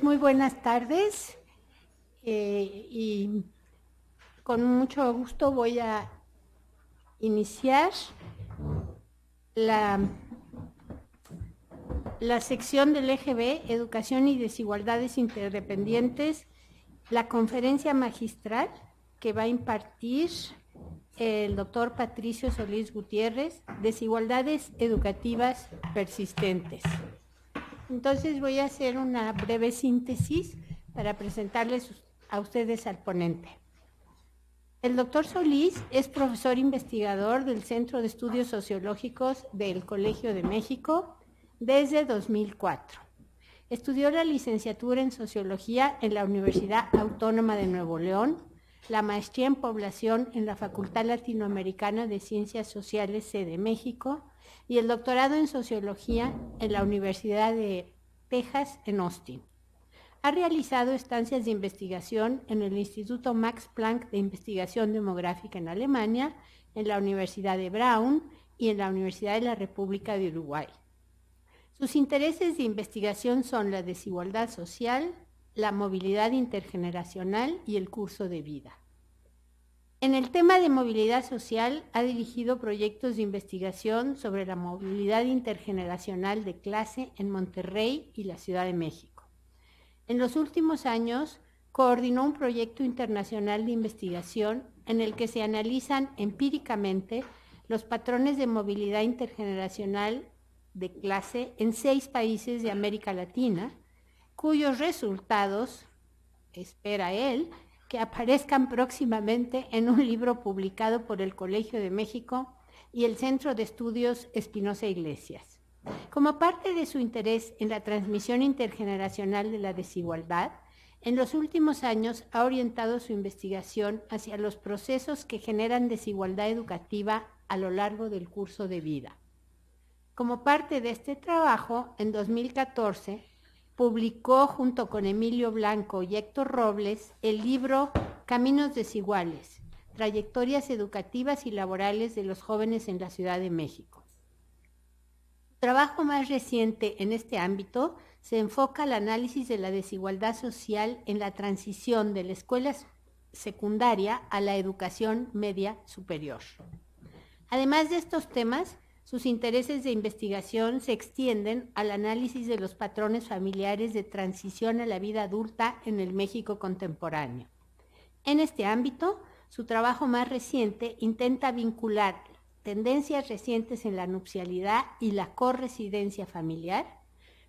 Pues, muy buenas tardes eh, y con mucho gusto voy a iniciar la, la sección del EGB, Educación y Desigualdades Interdependientes, la conferencia magistral que va a impartir el doctor Patricio Solís Gutiérrez, Desigualdades Educativas Persistentes. Entonces voy a hacer una breve síntesis para presentarles a ustedes al ponente. El doctor Solís es profesor investigador del Centro de Estudios Sociológicos del Colegio de México desde 2004. Estudió la licenciatura en Sociología en la Universidad Autónoma de Nuevo León, la maestría en Población en la Facultad Latinoamericana de Ciencias Sociales C de México y el doctorado en sociología en la Universidad de Texas en Austin. Ha realizado estancias de investigación en el Instituto Max Planck de Investigación Demográfica en Alemania, en la Universidad de Brown y en la Universidad de la República de Uruguay. Sus intereses de investigación son la desigualdad social, la movilidad intergeneracional y el curso de vida. En el tema de movilidad social, ha dirigido proyectos de investigación sobre la movilidad intergeneracional de clase en Monterrey y la Ciudad de México. En los últimos años, coordinó un proyecto internacional de investigación en el que se analizan empíricamente los patrones de movilidad intergeneracional de clase en seis países de América Latina, cuyos resultados, espera él, que aparezcan próximamente en un libro publicado por el Colegio de México y el Centro de Estudios Espinosa Iglesias. Como parte de su interés en la transmisión intergeneracional de la desigualdad, en los últimos años ha orientado su investigación hacia los procesos que generan desigualdad educativa a lo largo del curso de vida. Como parte de este trabajo, en 2014 publicó junto con Emilio Blanco y Héctor Robles el libro Caminos desiguales, trayectorias educativas y laborales de los jóvenes en la Ciudad de México. Su trabajo más reciente en este ámbito se enfoca al análisis de la desigualdad social en la transición de la escuela secundaria a la educación media superior. Además de estos temas, sus intereses de investigación se extienden al análisis de los patrones familiares de transición a la vida adulta en el México contemporáneo. En este ámbito, su trabajo más reciente intenta vincular tendencias recientes en la nupcialidad y la corresidencia familiar,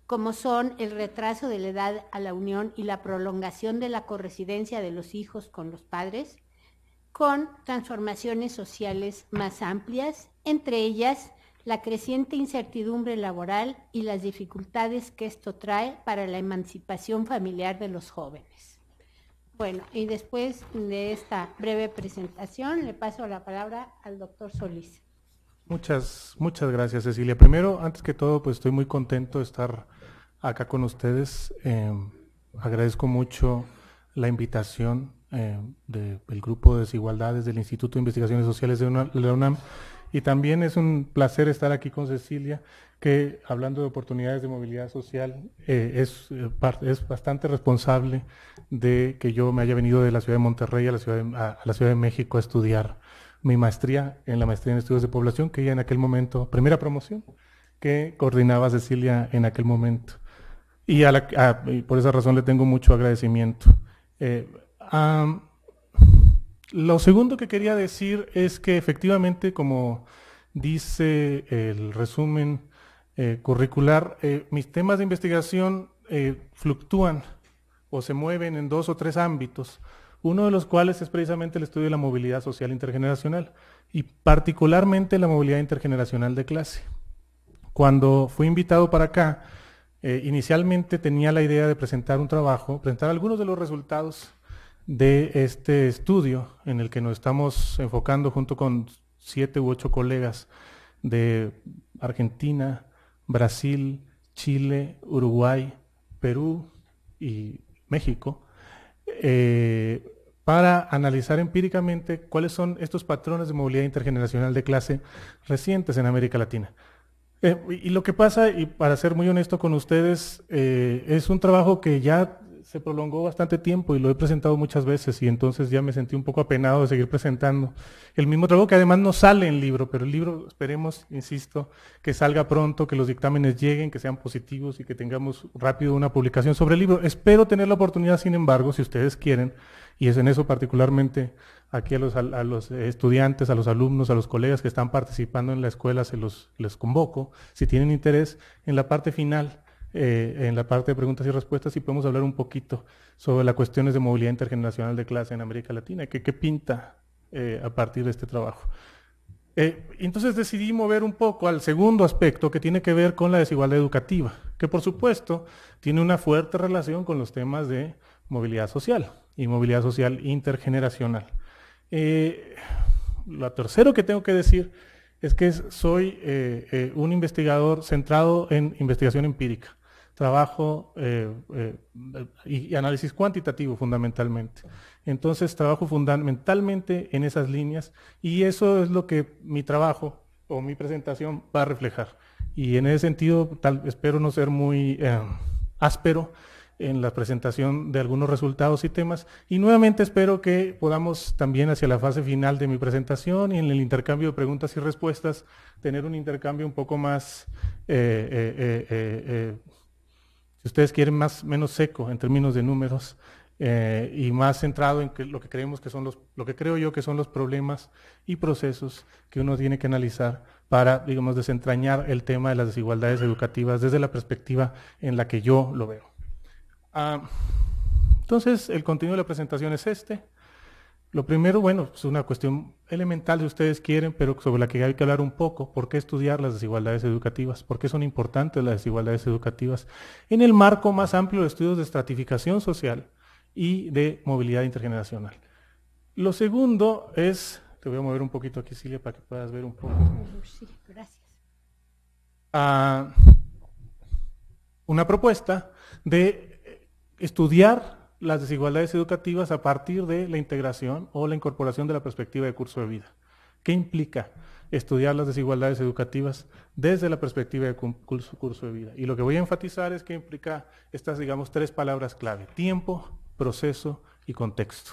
como son el retraso de la edad a la unión y la prolongación de la corresidencia de los hijos con los padres, con transformaciones sociales más amplias, entre ellas la creciente incertidumbre laboral y las dificultades que esto trae para la emancipación familiar de los jóvenes. Bueno, y después de esta breve presentación le paso la palabra al doctor Solís. Muchas, muchas gracias Cecilia. Primero, antes que todo, pues estoy muy contento de estar acá con ustedes. Em, agradezco mucho la invitación em, del grupo de desigualdades del Instituto de Investigaciones Sociales de, de la UNAM y también es un placer estar aquí con Cecilia, que hablando de oportunidades de movilidad social, eh, es, eh, es, bastante responsable de que yo me haya venido de la ciudad de Monterrey a la ciudad de, a, la ciudad de México a estudiar mi maestría en la maestría en estudios de población, que ya en aquel momento, primera promoción, que coordinaba Cecilia en aquel momento. Y, por esa razón le tengo mucho agradecimiento. Eh, lo segundo que quería decir es que efectivamente, como dice el resumen eh, curricular, eh, mis temas de investigación eh, fluctúan o se mueven en dos o tres ámbitos, uno de los cuales es precisamente el estudio de la movilidad social intergeneracional y particularmente la movilidad intergeneracional de clase. Cuando fui invitado para acá, inicialmente tenía la idea de presentar un trabajo, presentar algunos de los resultados de este estudio en el que nos estamos enfocando junto con siete u ocho colegas de Argentina, Brasil, Chile, Uruguay, Perú y México, eh, para analizar empíricamente cuáles son estos patrones de movilidad intergeneracional de clase recientes en América Latina. Eh, y lo que pasa, y para ser muy honesto con ustedes, eh, es un trabajo que ya se prolongó bastante tiempo y lo he presentado muchas veces y entonces ya me sentí un poco apenado de seguir presentando el mismo trabajo que además no sale en libro, pero el libro esperemos, insisto, que salga pronto, que los dictámenes lleguen, que sean positivos y que tengamos rápido una publicación sobre el libro. Espero tener la oportunidad, sin embargo, si ustedes quieren, y es en eso particularmente aquí a los, a los, estudiantes, a los alumnos, a los colegas que están participando en la escuela, se los les convoco, si tienen interés, en la parte final eh, en la parte de preguntas y respuestas, si podemos hablar un poquito sobre las cuestiones de movilidad intergeneracional de clase en América Latina, que, qué pinta eh, a partir de este trabajo. Eh, entonces decidí mover un poco al segundo aspecto que tiene que ver con la desigualdad educativa, que por supuesto tiene una fuerte relación con los temas de movilidad social y movilidad social intergeneracional. lo tercero que tengo que decir es que soy un investigador centrado en investigación empírica trabajo eh, eh, y análisis cuantitativo fundamentalmente. Entonces trabajo fundamentalmente en esas líneas y eso es lo que mi trabajo o mi presentación va a reflejar. Y en ese sentido espero no ser muy eh, áspero en la presentación de algunos resultados y temas. Y nuevamente espero que podamos también hacia la fase final de mi presentación y en el intercambio de preguntas y respuestas tener un intercambio un poco más si ustedes quieren, más menos seco en términos de números eh, y más centrado en lo que creemos que son los, lo que creo yo que son los problemas y procesos que uno tiene que analizar para, digamos, desentrañar el tema de las desigualdades educativas desde la perspectiva en la que yo lo veo. Ah, entonces, el contenido de la presentación es este. Lo primero, bueno, es una cuestión elemental si ustedes quieren, pero sobre la que hay que hablar un poco. ¿Por qué estudiar las desigualdades educativas? ¿Por qué son importantes las desigualdades educativas? En el marco más amplio de estudios de estratificación social y de movilidad intergeneracional. Lo segundo es, te voy a mover un poquito aquí, Silvia, para que puedas ver un poco. Sí, gracias. Ah, una propuesta de estudiar las desigualdades educativas a partir de la integración o la incorporación de la perspectiva de curso de vida. ¿Qué implica estudiar las desigualdades educativas desde la perspectiva de curso de vida? Y lo que voy a enfatizar es que implica estas, digamos, tres palabras clave, tiempo, proceso y contexto.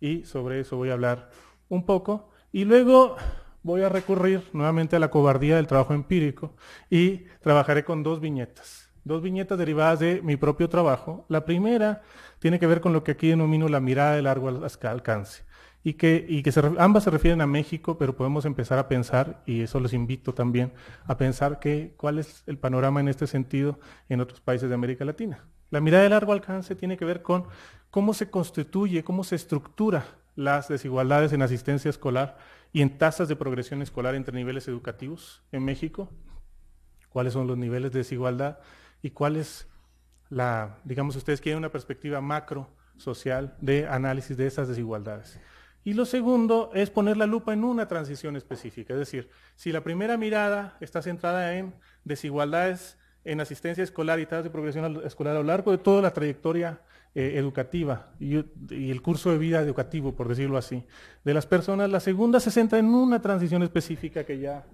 Y sobre eso voy a hablar un poco. Y luego voy a recurrir nuevamente a la cobardía del trabajo empírico y trabajaré con dos viñetas dos viñetas derivadas de mi propio trabajo. La primera tiene que ver con lo que aquí denomino la mirada de largo alcance y que, ambas se refieren a México, pero podemos empezar a pensar, y eso los invito también, a pensar que, cuál es el panorama en este sentido en otros países de América Latina. La mirada de largo alcance tiene que ver con cómo se constituye, cómo se estructura las desigualdades en asistencia escolar y en tasas de progresión escolar entre niveles educativos en México, cuáles son los niveles de desigualdad y cuál es la, digamos, ustedes quieren una perspectiva macro social de análisis de esas desigualdades. Y lo segundo es poner la lupa en una transición específica, es decir, si la primera mirada está centrada en desigualdades en asistencia escolar y tasas de progresión escolar a lo largo de toda la trayectoria eh, educativa y, el curso de vida educativo, por decirlo así, de las personas, la segunda se centra en una transición específica que ya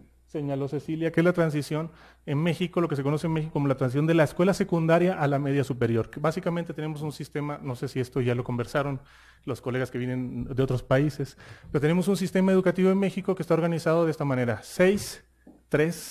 señaló Cecilia, que es la transición en México, lo que se conoce en México como la transición de la escuela secundaria a la media superior. básicamente tenemos un sistema, no sé si esto ya lo conversaron los colegas que vienen de otros países, pero tenemos un sistema educativo en México que está organizado de esta manera, tres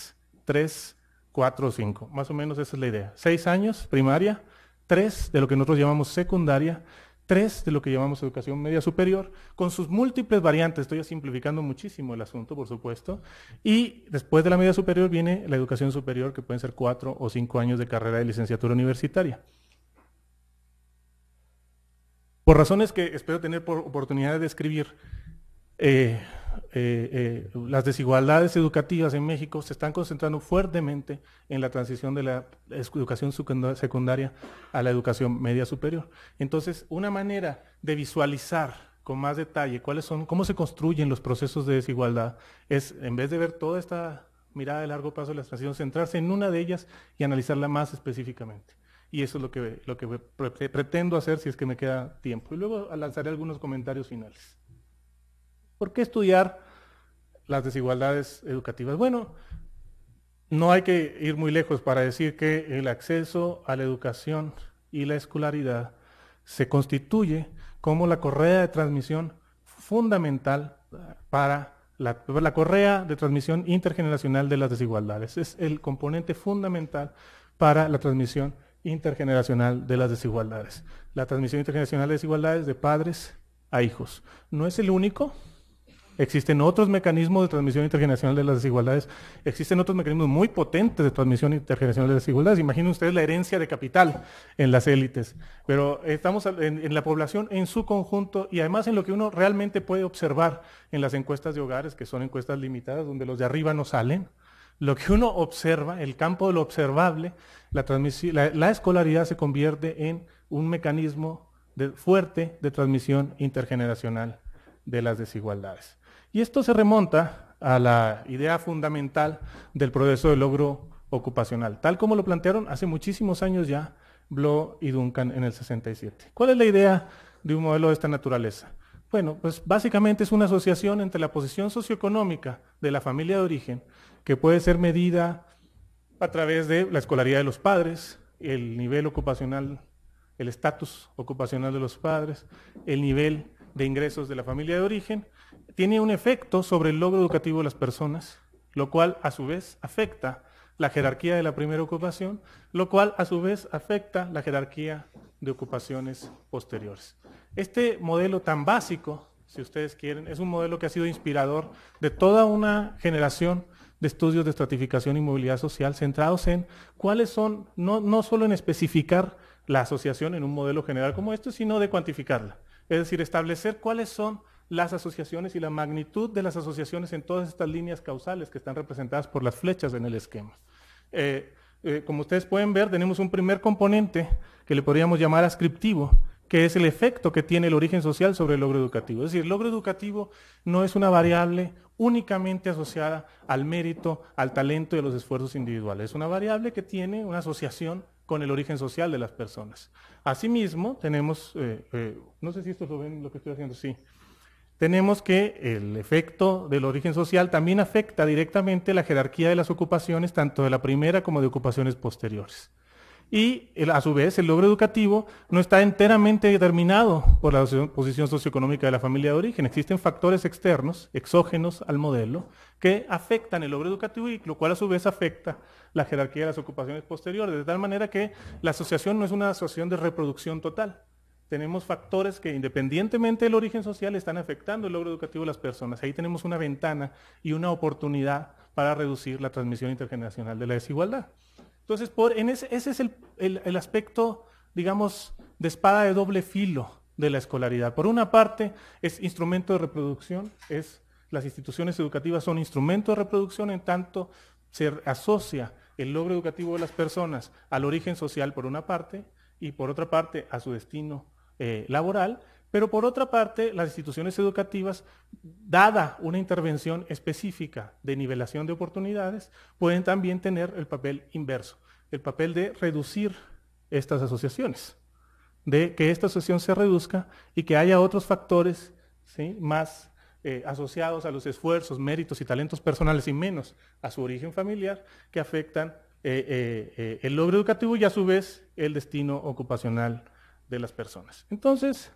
tres, cuatro o cinco, Más o menos esa es la idea. Seis años, primaria, tres de lo que nosotros llamamos secundaria tres de lo que llamamos educación media superior, con sus múltiples variantes, estoy simplificando muchísimo el asunto, por supuesto, y después de la media superior viene la educación superior, que pueden ser cuatro o cinco años de carrera de licenciatura universitaria. Por razones que espero tener oportunidad de describir eh, eh, eh, las desigualdades educativas en México se están concentrando fuertemente en la transición de la educación secundaria a la educación media superior. Entonces, una manera de visualizar con más detalle cuáles son, cómo se construyen los procesos de desigualdad es, en vez de ver toda esta mirada de largo paso de la transición, centrarse en una de ellas y analizarla más específicamente. Y eso es lo que pretendo hacer si es que me queda tiempo. Y luego lanzaré algunos comentarios finales. ¿Por qué estudiar las desigualdades educativas? Bueno, no hay que ir muy lejos para decir que el acceso a la educación y la escolaridad se constituye como la correa de transmisión fundamental para la, correa de transmisión intergeneracional de las desigualdades. Es el componente fundamental para la transmisión intergeneracional de las desigualdades. La transmisión intergeneracional de desigualdades de padres a hijos. No es el único, Existen otros mecanismos de transmisión intergeneracional de las desigualdades. Existen otros mecanismos muy potentes de transmisión intergeneracional de las desigualdades. Imaginen ustedes la herencia de capital en las élites. Pero estamos en, la población en su conjunto y además en lo que uno realmente puede observar en las encuestas de hogares, que son encuestas limitadas, donde los de arriba no salen. Lo que uno observa, el campo de lo observable, la, escolaridad se convierte en un mecanismo fuerte de transmisión intergeneracional de las desigualdades. Y esto se remonta a la idea fundamental del proceso de logro ocupacional, tal como lo plantearon hace muchísimos años ya Blow y Duncan en el 67. ¿Cuál es la idea de un modelo de esta naturaleza? Bueno, pues básicamente es una asociación entre la posición socioeconómica de la familia de origen, que puede ser medida a través de la escolaridad de los padres, el nivel ocupacional, el estatus ocupacional de los padres, el nivel de ingresos de la familia de origen tiene un efecto sobre el logro educativo de las personas, lo cual a su vez afecta la jerarquía de la primera ocupación, lo cual a su vez afecta la jerarquía de ocupaciones posteriores. Este modelo tan básico, si ustedes quieren, es un modelo que ha sido inspirador de toda una generación de estudios de estratificación y movilidad social centrados en cuáles son, no, no solo en especificar la asociación en un modelo general como este, sino de cuantificarla. Es decir, establecer cuáles son las asociaciones y la magnitud de las asociaciones en todas estas líneas causales que están representadas por las flechas en el esquema. Eh, eh, como ustedes pueden ver, tenemos un primer componente que le podríamos llamar ascriptivo, que es el efecto que tiene el origen social sobre el logro educativo. Es decir, el logro educativo no es una variable únicamente asociada al mérito, al talento y a los esfuerzos individuales. Es una variable que tiene una asociación con el origen social de las personas. Asimismo, tenemos, eh, no sé si esto lo ven lo que estoy haciendo, sí, tenemos que el efecto del origen social también afecta directamente la jerarquía de las ocupaciones, tanto de la primera como de ocupaciones posteriores. Y a su vez, el logro educativo no está enteramente determinado por la posición socioeconómica de la familia de origen. Existen factores externos, exógenos al modelo, que afectan el logro educativo y lo cual a su vez afecta la jerarquía de las ocupaciones posteriores, de tal manera que la asociación no es una asociación de reproducción total tenemos factores que independientemente del origen social están afectando el logro educativo de las personas. Ahí tenemos una ventana y una oportunidad para reducir la transmisión intergeneracional de la desigualdad. Entonces, por, en ese, es el, aspecto, digamos, de espada de doble filo de la escolaridad. Por una parte, es instrumento de reproducción, es, las instituciones educativas son instrumento de reproducción en tanto se asocia el logro educativo de las personas al origen social por una parte y por otra parte a su destino eh, laboral, pero por otra parte, las instituciones educativas, dada una intervención específica de nivelación de oportunidades, pueden también tener el papel inverso, el papel de reducir estas asociaciones, de que esta asociación se reduzca y que haya otros factores más eh, asociados a los esfuerzos, méritos y talentos personales y menos a su origen familiar que afectan eh, el logro educativo y a su vez el destino ocupacional de las personas. Entonces,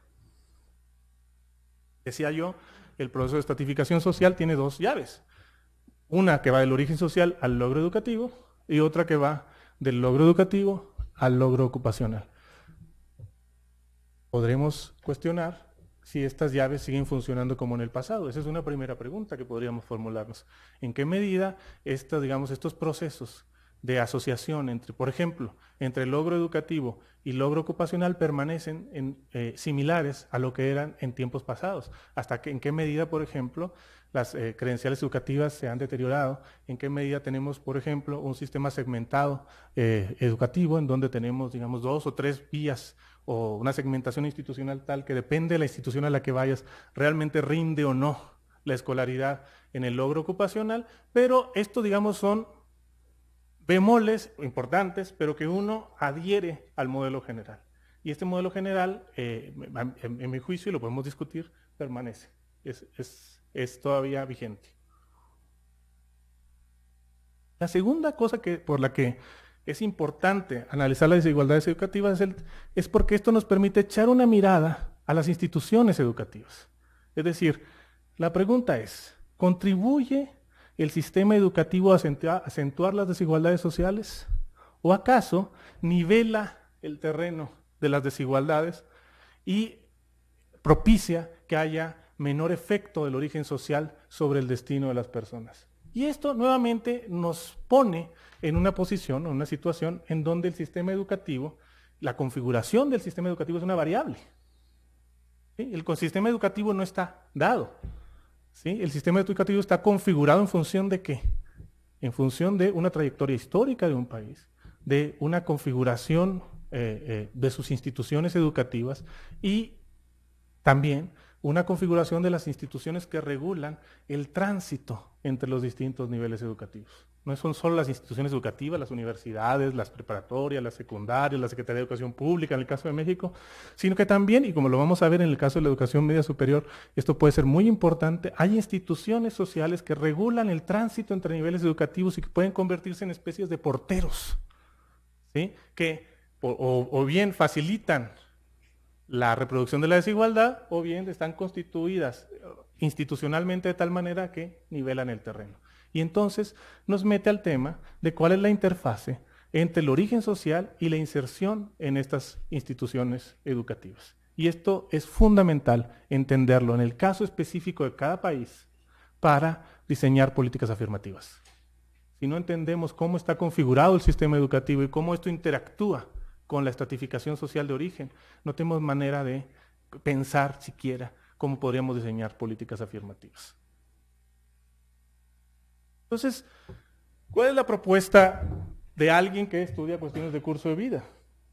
decía yo, el proceso de estratificación social tiene dos llaves. Una que va del origen social al logro educativo y otra que va del logro educativo al logro ocupacional. Podremos cuestionar si estas llaves siguen funcionando como en el pasado. Esa es una primera pregunta que podríamos formularnos. ¿En qué medida estas, digamos, estos procesos de asociación entre, por ejemplo, entre logro educativo y logro ocupacional permanecen eh, similares a lo que eran en tiempos pasados. Hasta que, en qué medida, por ejemplo, las eh, credenciales educativas se han deteriorado, en qué medida tenemos, por ejemplo, un sistema segmentado eh, educativo en donde tenemos, digamos, dos o tres vías o una segmentación institucional tal que depende de la institución a la que vayas, realmente rinde o no la escolaridad en el logro ocupacional, pero esto, digamos, son bemoles importantes, pero que uno adhiere al modelo general. Y este modelo general, eh, en, mi juicio, y lo podemos discutir, permanece. Es, todavía vigente. La segunda cosa que, por la que es importante analizar las desigualdades educativas es, es porque esto nos permite echar una mirada a las instituciones educativas. Es decir, la pregunta es, ¿contribuye el sistema educativo acentuar las desigualdades sociales? ¿O acaso nivela el terreno de las desigualdades y propicia que haya menor efecto del origen social sobre el destino de las personas? Y esto nuevamente nos pone en una posición, en una situación en donde el sistema educativo, la configuración del sistema educativo es una variable. El sistema educativo no está dado. El sistema educativo está configurado en función de qué? En función de una trayectoria histórica de un país, de una configuración eh, eh, de sus instituciones educativas y también una configuración de las instituciones que regulan el tránsito entre los distintos niveles educativos. No son solo las instituciones educativas, las universidades, las preparatorias, las secundarias, la Secretaría de Educación Pública en el caso de México, sino que también, y como lo vamos a ver en el caso de la educación media superior, esto puede ser muy importante, hay instituciones sociales que regulan el tránsito entre niveles educativos y que pueden convertirse en especies de porteros, ¿sí? que o, o bien facilitan la reproducción de la desigualdad o bien están constituidas institucionalmente de tal manera que nivelan el terreno. Y entonces nos mete al tema de cuál es la interfase entre el origen social y la inserción en estas instituciones educativas. Y esto es fundamental entenderlo en el caso específico de cada país para diseñar políticas afirmativas. Si no entendemos cómo está configurado el sistema educativo y cómo esto interactúa con la estratificación social de origen. No tenemos manera de pensar siquiera cómo podríamos diseñar políticas afirmativas. Entonces, ¿cuál es la propuesta de alguien que estudia cuestiones de curso de vida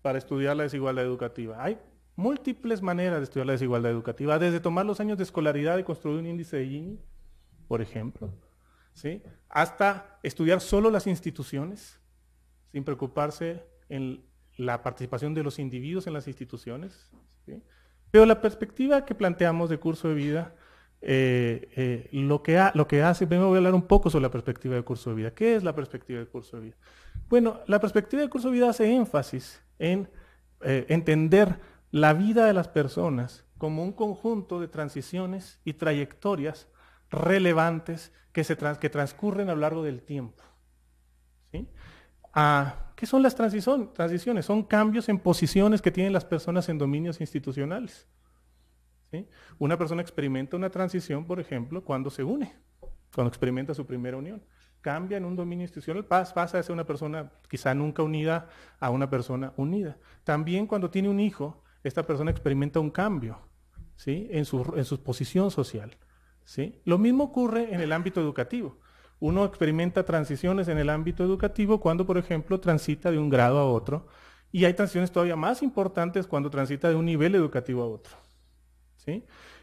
para estudiar la desigualdad educativa? Hay múltiples maneras de estudiar la desigualdad educativa, desde tomar los años de escolaridad y construir un índice de Gini, por ejemplo, ¿sí? hasta estudiar solo las instituciones, sin preocuparse en la participación de los individuos en las instituciones. Pero la perspectiva que planteamos de curso de vida, eh, eh, lo, que lo que hace, primero voy a hablar un poco sobre la perspectiva de curso de vida. ¿Qué es la perspectiva de curso de vida? Bueno, la perspectiva de curso de vida hace énfasis en eh, entender la vida de las personas como un conjunto de transiciones y trayectorias relevantes que, se que transcurren a lo largo del tiempo. ¿qué son las transiciones? Son cambios en posiciones que tienen las personas en dominios institucionales. Una persona experimenta una transición, por ejemplo, cuando se une, cuando experimenta su primera unión. Cambia en un dominio institucional, pasa de ser una persona quizá nunca unida a una persona unida. También cuando tiene un hijo, esta persona experimenta un cambio en, su, en su posición social. Lo mismo ocurre en el ámbito educativo. Uno experimenta transiciones en el ámbito educativo cuando, por ejemplo, transita de un grado a otro. Y hay transiciones todavía más importantes cuando transita de un nivel educativo a otro.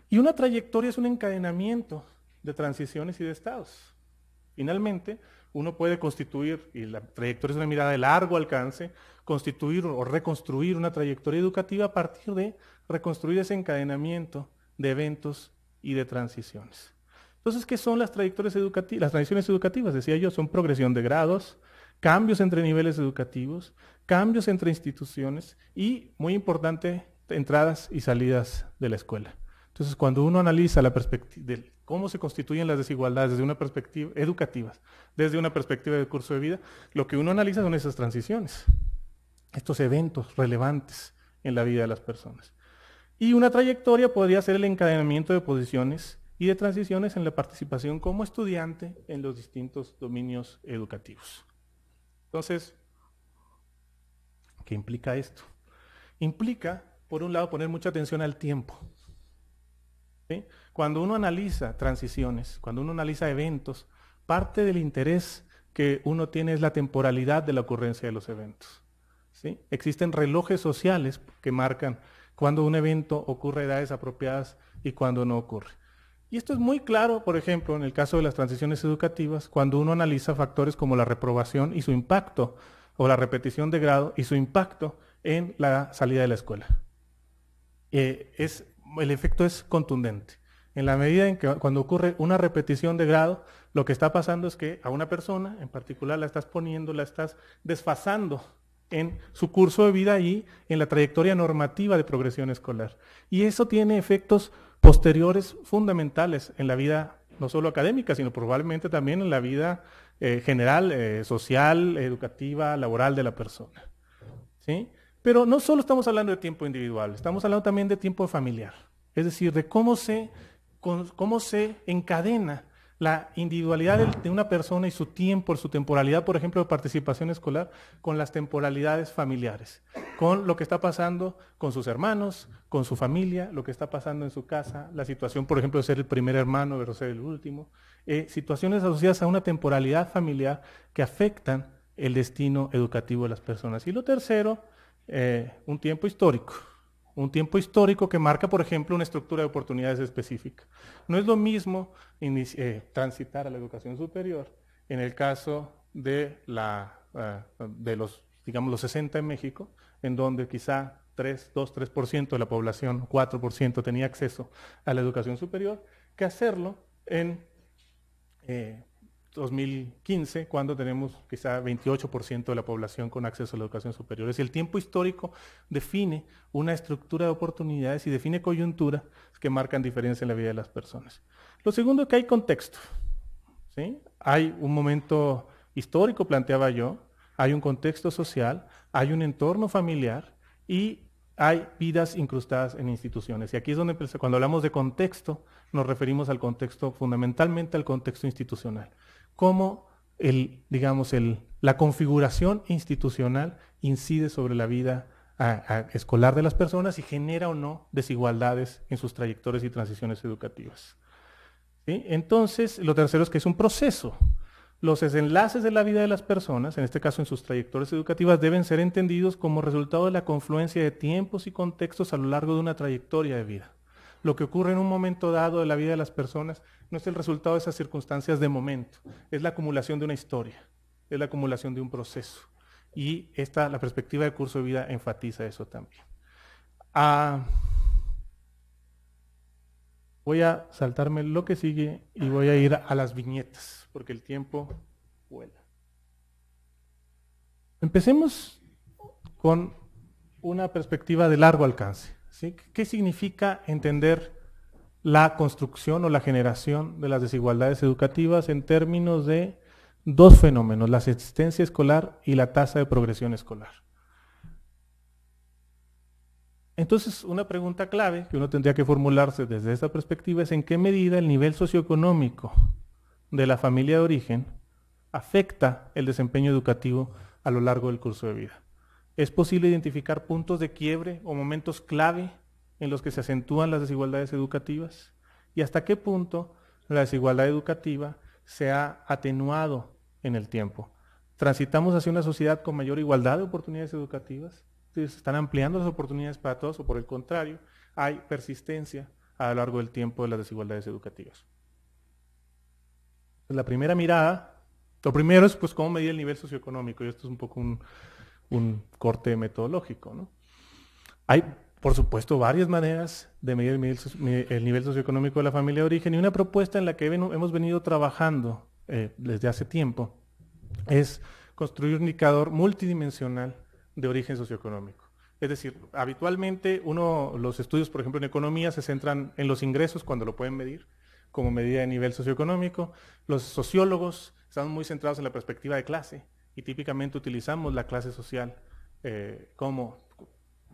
Y una trayectoria es un encadenamiento de transiciones y de estados. Finalmente, uno puede constituir, y la trayectoria es una mirada de largo alcance, constituir o reconstruir una trayectoria educativa a partir de reconstruir ese encadenamiento de eventos y de transiciones. Entonces, ¿qué son las trayectorias educativas? Las tradiciones educativas, decía yo, son progresión de grados, cambios entre niveles educativos, cambios entre instituciones y, muy importante, entradas y salidas de la escuela. Entonces, cuando uno analiza la perspectiva cómo se constituyen las desigualdades desde una perspectiva educativa, desde una perspectiva de curso de vida, lo que uno analiza son esas transiciones, estos eventos relevantes en la vida de las personas. Y una trayectoria podría ser el encadenamiento de posiciones y de transiciones en la participación como estudiante en los distintos dominios educativos. Entonces, ¿qué implica esto? Implica, por un lado, poner mucha atención al tiempo. Cuando uno analiza transiciones, cuando uno analiza eventos, parte del interés que uno tiene es la temporalidad de la ocurrencia de los eventos. ¿sí? Existen relojes sociales que marcan cuando un evento ocurre a edades apropiadas y cuando no ocurre. Y esto es muy claro, por ejemplo, en el caso de las transiciones educativas, cuando uno analiza factores como la reprobación y su impacto, o la repetición de grado y su impacto en la salida de la escuela. Eh, el efecto es contundente. En la medida en que cuando ocurre una repetición de grado, lo que está pasando es que a una persona en particular la estás poniendo, la estás desfasando en su curso de vida y en la trayectoria normativa de progresión escolar. Y eso tiene efectos posteriores fundamentales en la vida no solo académica, sino probablemente también en la vida eh, general, eh, social, educativa, laboral de la persona. ¿sí? Pero no solo estamos hablando de tiempo individual, estamos hablando también de tiempo familiar, es decir, de cómo se, cómo se encadena la individualidad de, una persona y su tiempo, su temporalidad, por ejemplo, de participación escolar, con las temporalidades familiares, con lo que está pasando con sus hermanos, con su familia, lo que está pasando en su casa, la situación, por ejemplo, de ser el primer hermano de ser el último, eh, situaciones asociadas a una temporalidad familiar que afectan el destino educativo de las personas. Y lo tercero, eh, un tiempo histórico un tiempo histórico que marca, por ejemplo, una estructura de oportunidades específica. No es lo mismo eh, transitar a la educación superior en el caso de, eh, los, digamos, los 60 en México, en donde quizá 3, 2, 3% de la población, 4% tenía acceso a la educación superior, que hacerlo en eh, 2015, cuando tenemos quizá 28% de la población con acceso a la educación superior. Es el tiempo histórico define una estructura de oportunidades y define coyunturas que marcan diferencia en la vida de las personas. Lo segundo es que hay contexto. Hay un momento histórico, planteaba yo, hay un contexto social, hay un entorno familiar y hay vidas incrustadas en instituciones. Y aquí es donde cuando hablamos de contexto, nos referimos al contexto, fundamentalmente al contexto institucional cómo el, digamos, la configuración institucional incide sobre la vida escolar de las personas y genera o no desigualdades en sus trayectorias y transiciones educativas. Entonces, lo tercero es que es un proceso. Los desenlaces de la vida de las personas, en este caso en sus trayectorias educativas, deben ser entendidos como resultado de la confluencia de tiempos y contextos a lo largo de una trayectoria de vida lo que ocurre en un momento dado de la vida de las personas no es el resultado de esas circunstancias de momento, es la acumulación de una historia, es la acumulación de un proceso. Y esta, la perspectiva de curso de vida enfatiza eso también. Ah, voy a saltarme lo que sigue y voy a ir a las viñetas, porque el tiempo vuela. Empecemos con una perspectiva de largo alcance. ¿Qué significa entender la construcción o la generación de las desigualdades educativas en términos de dos fenómenos, la asistencia escolar y la tasa de progresión escolar? Entonces, una pregunta clave que uno tendría que formularse desde esta perspectiva es en qué medida el nivel socioeconómico de la familia de origen afecta el desempeño educativo a lo largo del curso de vida es posible identificar puntos de quiebre o momentos clave en los que se acentúan las desigualdades educativas y hasta qué punto la desigualdad educativa se ha atenuado en el tiempo. Transitamos hacia una sociedad con mayor igualdad de oportunidades educativas, se están ampliando las oportunidades para todos o por el contrario, hay persistencia a lo largo del tiempo de las desigualdades educativas. la primera mirada, lo primero es pues cómo medir el nivel socioeconómico, y esto es un poco un, un corte metodológico. Hay, por supuesto, varias maneras de medir el nivel, socioeconómico de la familia de origen y una propuesta en la que hemos venido trabajando eh, desde hace tiempo es construir un indicador multidimensional de origen socioeconómico. Es decir, habitualmente uno, los estudios, por ejemplo, en economía se centran en los ingresos cuando lo pueden medir como medida de nivel socioeconómico. Los sociólogos están muy centrados en la perspectiva de clase y típicamente utilizamos la clase social eh, como,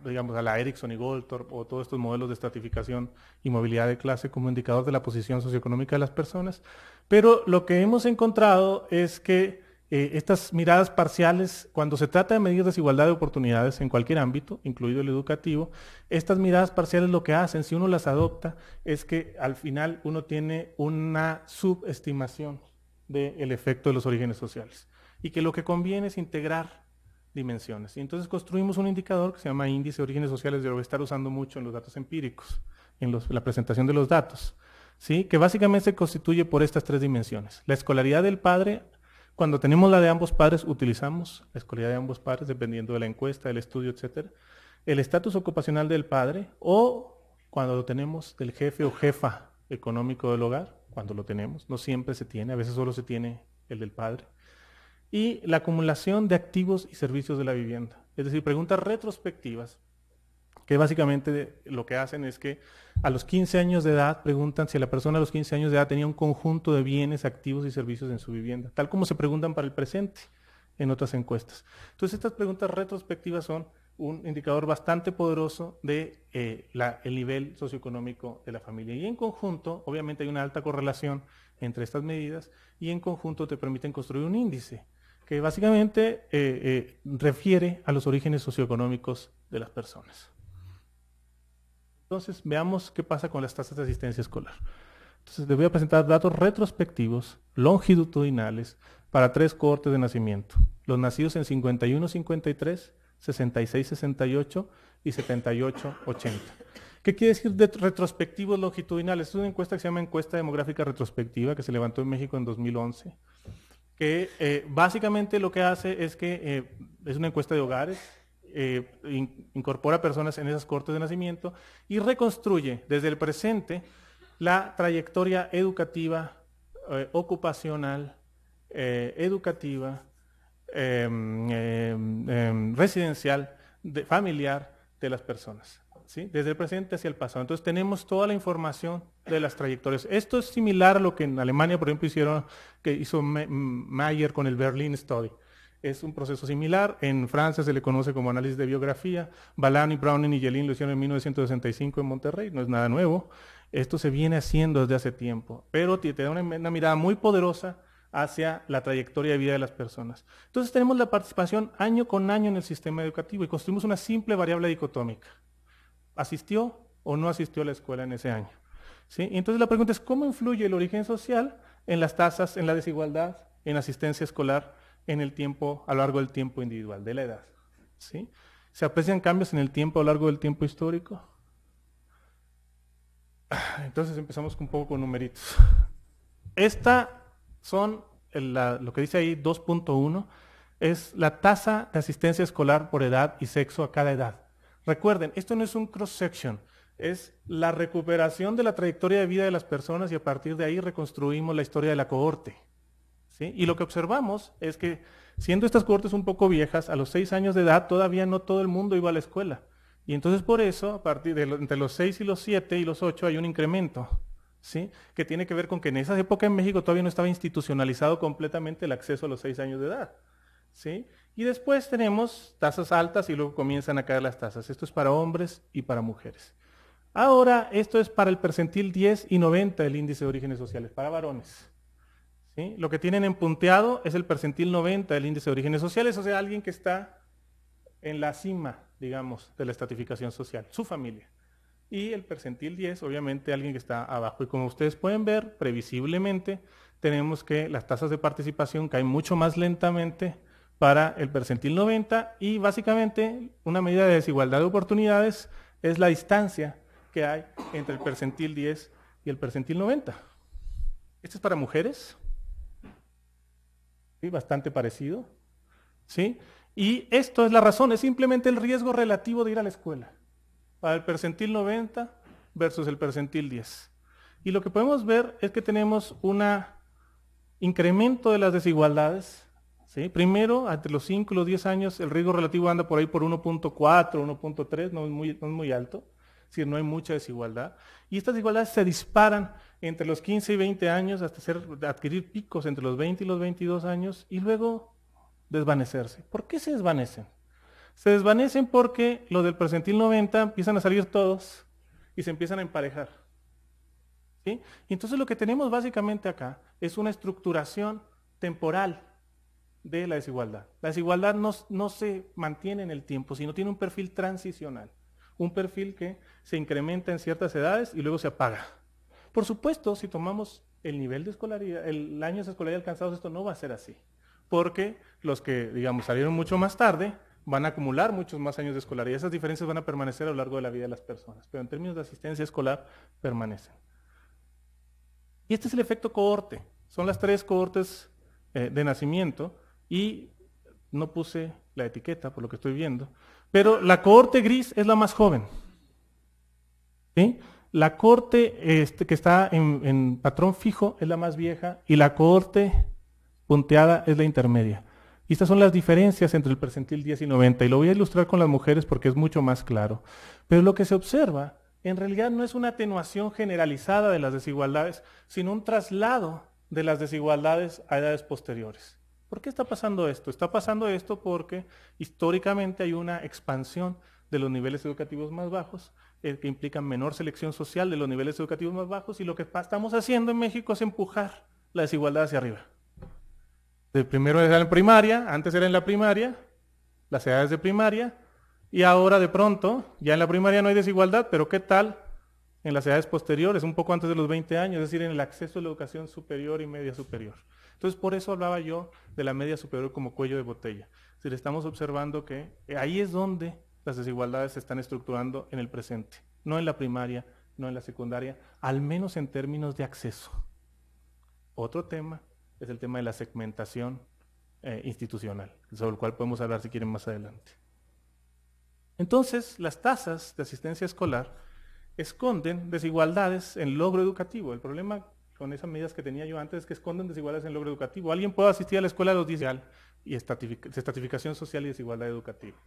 digamos, a la Ericsson y Goldthorpe o todos estos modelos de estratificación y movilidad de clase como indicador de la posición socioeconómica de las personas. Pero lo que hemos encontrado es que eh, estas miradas parciales, cuando se trata de medir desigualdad de oportunidades en cualquier ámbito, incluido el educativo, estas miradas parciales lo que hacen, si uno las adopta, es que al final uno tiene una subestimación del efecto de los orígenes sociales y que lo que conviene es integrar dimensiones. Y entonces construimos un indicador que se llama índice de orígenes sociales, de lo estar usando mucho en los datos empíricos, en la presentación de los datos, ¿sí? que básicamente se constituye por estas tres dimensiones. La escolaridad del padre, cuando tenemos la de ambos padres, utilizamos la escolaridad de ambos padres, dependiendo de la encuesta, del estudio, etc. El estatus ocupacional del padre o cuando lo tenemos del jefe o jefa económico del hogar, cuando lo tenemos, no siempre se tiene, a veces solo se tiene el del padre y la acumulación de activos y servicios de la vivienda. Es decir, preguntas retrospectivas, que básicamente lo que hacen es que a los 15 años de edad preguntan si la persona a los 15 años de edad tenía un conjunto de bienes, activos y servicios en su vivienda, tal como se preguntan para el presente en otras encuestas. Entonces, estas preguntas retrospectivas son un indicador bastante poderoso de eh, el nivel socioeconómico de la familia. Y en conjunto, obviamente hay una alta correlación entre estas medidas y en conjunto te permiten construir un índice que básicamente eh, eh, refiere a los orígenes socioeconómicos de las personas. Entonces, veamos qué pasa con las tasas de asistencia escolar. Entonces, les voy a presentar datos retrospectivos, longitudinales, para tres cohortes de nacimiento. Los nacidos en 51-53, 66-68 y 78-80. ¿Qué quiere decir de retrospectivos longitudinales? Es una encuesta que se llama Encuesta Demográfica Retrospectiva, que se levantó en México en 2011 que eh, básicamente lo que hace es que eh, es una encuesta de hogares, eh, incorpora personas en esas cortes de nacimiento y reconstruye desde el presente la trayectoria educativa, ocupacional, educativa, em, em, em, residencial, familiar de las personas desde el presente hacia el pasado. Entonces tenemos toda la información de las trayectorias. Esto es similar a lo que en Alemania, por ejemplo, hicieron, que hizo Mayer con el Berlin Study. Es un proceso similar. En Francia se le conoce como análisis de biografía. Balani, Browning y Yelin lo hicieron en 1965 en Monterrey. No es nada nuevo. Esto se viene haciendo desde hace tiempo. Pero te, da una mirada muy poderosa hacia la trayectoria de vida de las personas. Entonces tenemos la participación año con año en el sistema educativo y construimos una simple variable dicotómica asistió o no asistió a la escuela en ese año. entonces la pregunta es, ¿cómo influye el origen social en las tasas, en la desigualdad, en asistencia escolar, en el tiempo, a lo largo del tiempo individual, de la edad? ¿sí? ¿Se aprecian cambios en el tiempo a lo largo del tiempo histórico? Ah, entonces empezamos un poco con numeritos. Esta son, lo que dice ahí 2.1, es la tasa de asistencia escolar por edad y sexo a cada edad. Recuerden, esto no es un cross-section, es la recuperación de la trayectoria de vida de las personas y a partir de ahí reconstruimos la historia de la cohorte. ¿sí? Y lo que observamos es que siendo estas cohortes un poco viejas, a los seis años de edad todavía no todo el mundo iba a la escuela. Y entonces por eso, a partir de entre los seis y los siete y los ocho hay un incremento, ¿sí? que tiene que ver con que en esa época en México todavía no estaba institucionalizado completamente el acceso a los seis años de edad. ¿sí? Y después tenemos tasas altas y luego comienzan a caer las tasas. Esto es para hombres y para mujeres. Ahora, esto es para el percentil 10 y 90 del índice de orígenes sociales, para varones. Lo que tienen en punteado es el percentil 90 del índice de orígenes sociales, o sea, alguien que está en la cima, digamos, de la estratificación social, su familia. Y el percentil 10, obviamente, alguien que está abajo. Y como ustedes pueden ver, previsiblemente, tenemos que las tasas de participación caen mucho más lentamente para el percentil 90 y básicamente una medida de desigualdad de oportunidades es la distancia que hay entre el percentil 10 y el percentil 90. Esto es para mujeres, bastante parecido. ¿sí? Y esto es la razón, es simplemente el riesgo relativo de ir a la escuela, para el percentil 90 versus el percentil 10. Y lo que podemos ver es que tenemos un incremento de las desigualdades Primero, entre los 5 y los 10 años, el riesgo relativo anda por ahí por 1.4, 1.3, no, es muy, muy alto, no hay mucha desigualdad. Y estas desigualdades se disparan entre los 15 y 20 años hasta adquirir picos entre los 20 y los 22 años y luego desvanecerse. ¿Por qué se desvanecen? Se desvanecen porque los del percentil 90 empiezan a salir todos y se empiezan a emparejar. ¿sí? Y entonces lo que tenemos básicamente acá es una estructuración temporal de la desigualdad. La desigualdad no, se mantiene en el tiempo, sino tiene un perfil transicional, un perfil que se incrementa en ciertas edades y luego se apaga. Por supuesto, si tomamos el nivel de escolaridad, el año de escolaridad alcanzados, esto no va a ser así, porque los que, digamos, salieron mucho más tarde, van a acumular muchos más años de escolaridad. Esas diferencias van a permanecer a lo largo de la vida de las personas, pero en términos de asistencia escolar permanecen. Y este es el efecto cohorte. Son las tres cohortes eh, de nacimiento y no puse la etiqueta por lo que estoy viendo, pero la cohorte gris es la más joven. La corte este, que está en, en, patrón fijo es la más vieja y la cohorte punteada es la intermedia. Y estas son las diferencias entre el percentil 10 y 90. Y lo voy a ilustrar con las mujeres porque es mucho más claro. Pero lo que se observa en realidad no es una atenuación generalizada de las desigualdades, sino un traslado de las desigualdades a edades posteriores. ¿Por qué está pasando esto? Está pasando esto porque históricamente hay una expansión de los niveles educativos más bajos, eh, que implica menor selección social de los niveles educativos más bajos, y lo que estamos haciendo en México es empujar la desigualdad hacia arriba. primero era en primaria, antes era en la primaria, las edades de primaria, y ahora de pronto, ya en la primaria no hay desigualdad, pero ¿qué tal en las edades posteriores, un poco antes de los 20 años, es decir, en el acceso a la educación superior y media superior? Entonces, por eso hablaba yo de la media superior como cuello de botella. Si le estamos observando que eh, ahí es donde las desigualdades se están estructurando en el presente, no en la primaria, no en la secundaria, al menos en términos de acceso. Otro tema es el tema de la segmentación eh, institucional, sobre el cual podemos hablar si quieren más adelante. Entonces, las tasas de asistencia escolar esconden desigualdades en logro educativo. El problema con esas medidas que tenía yo antes, que esconden desigualdades en el logro educativo. Alguien puede asistir a la escuela de los y estatificación estratificación social y desigualdad educativa.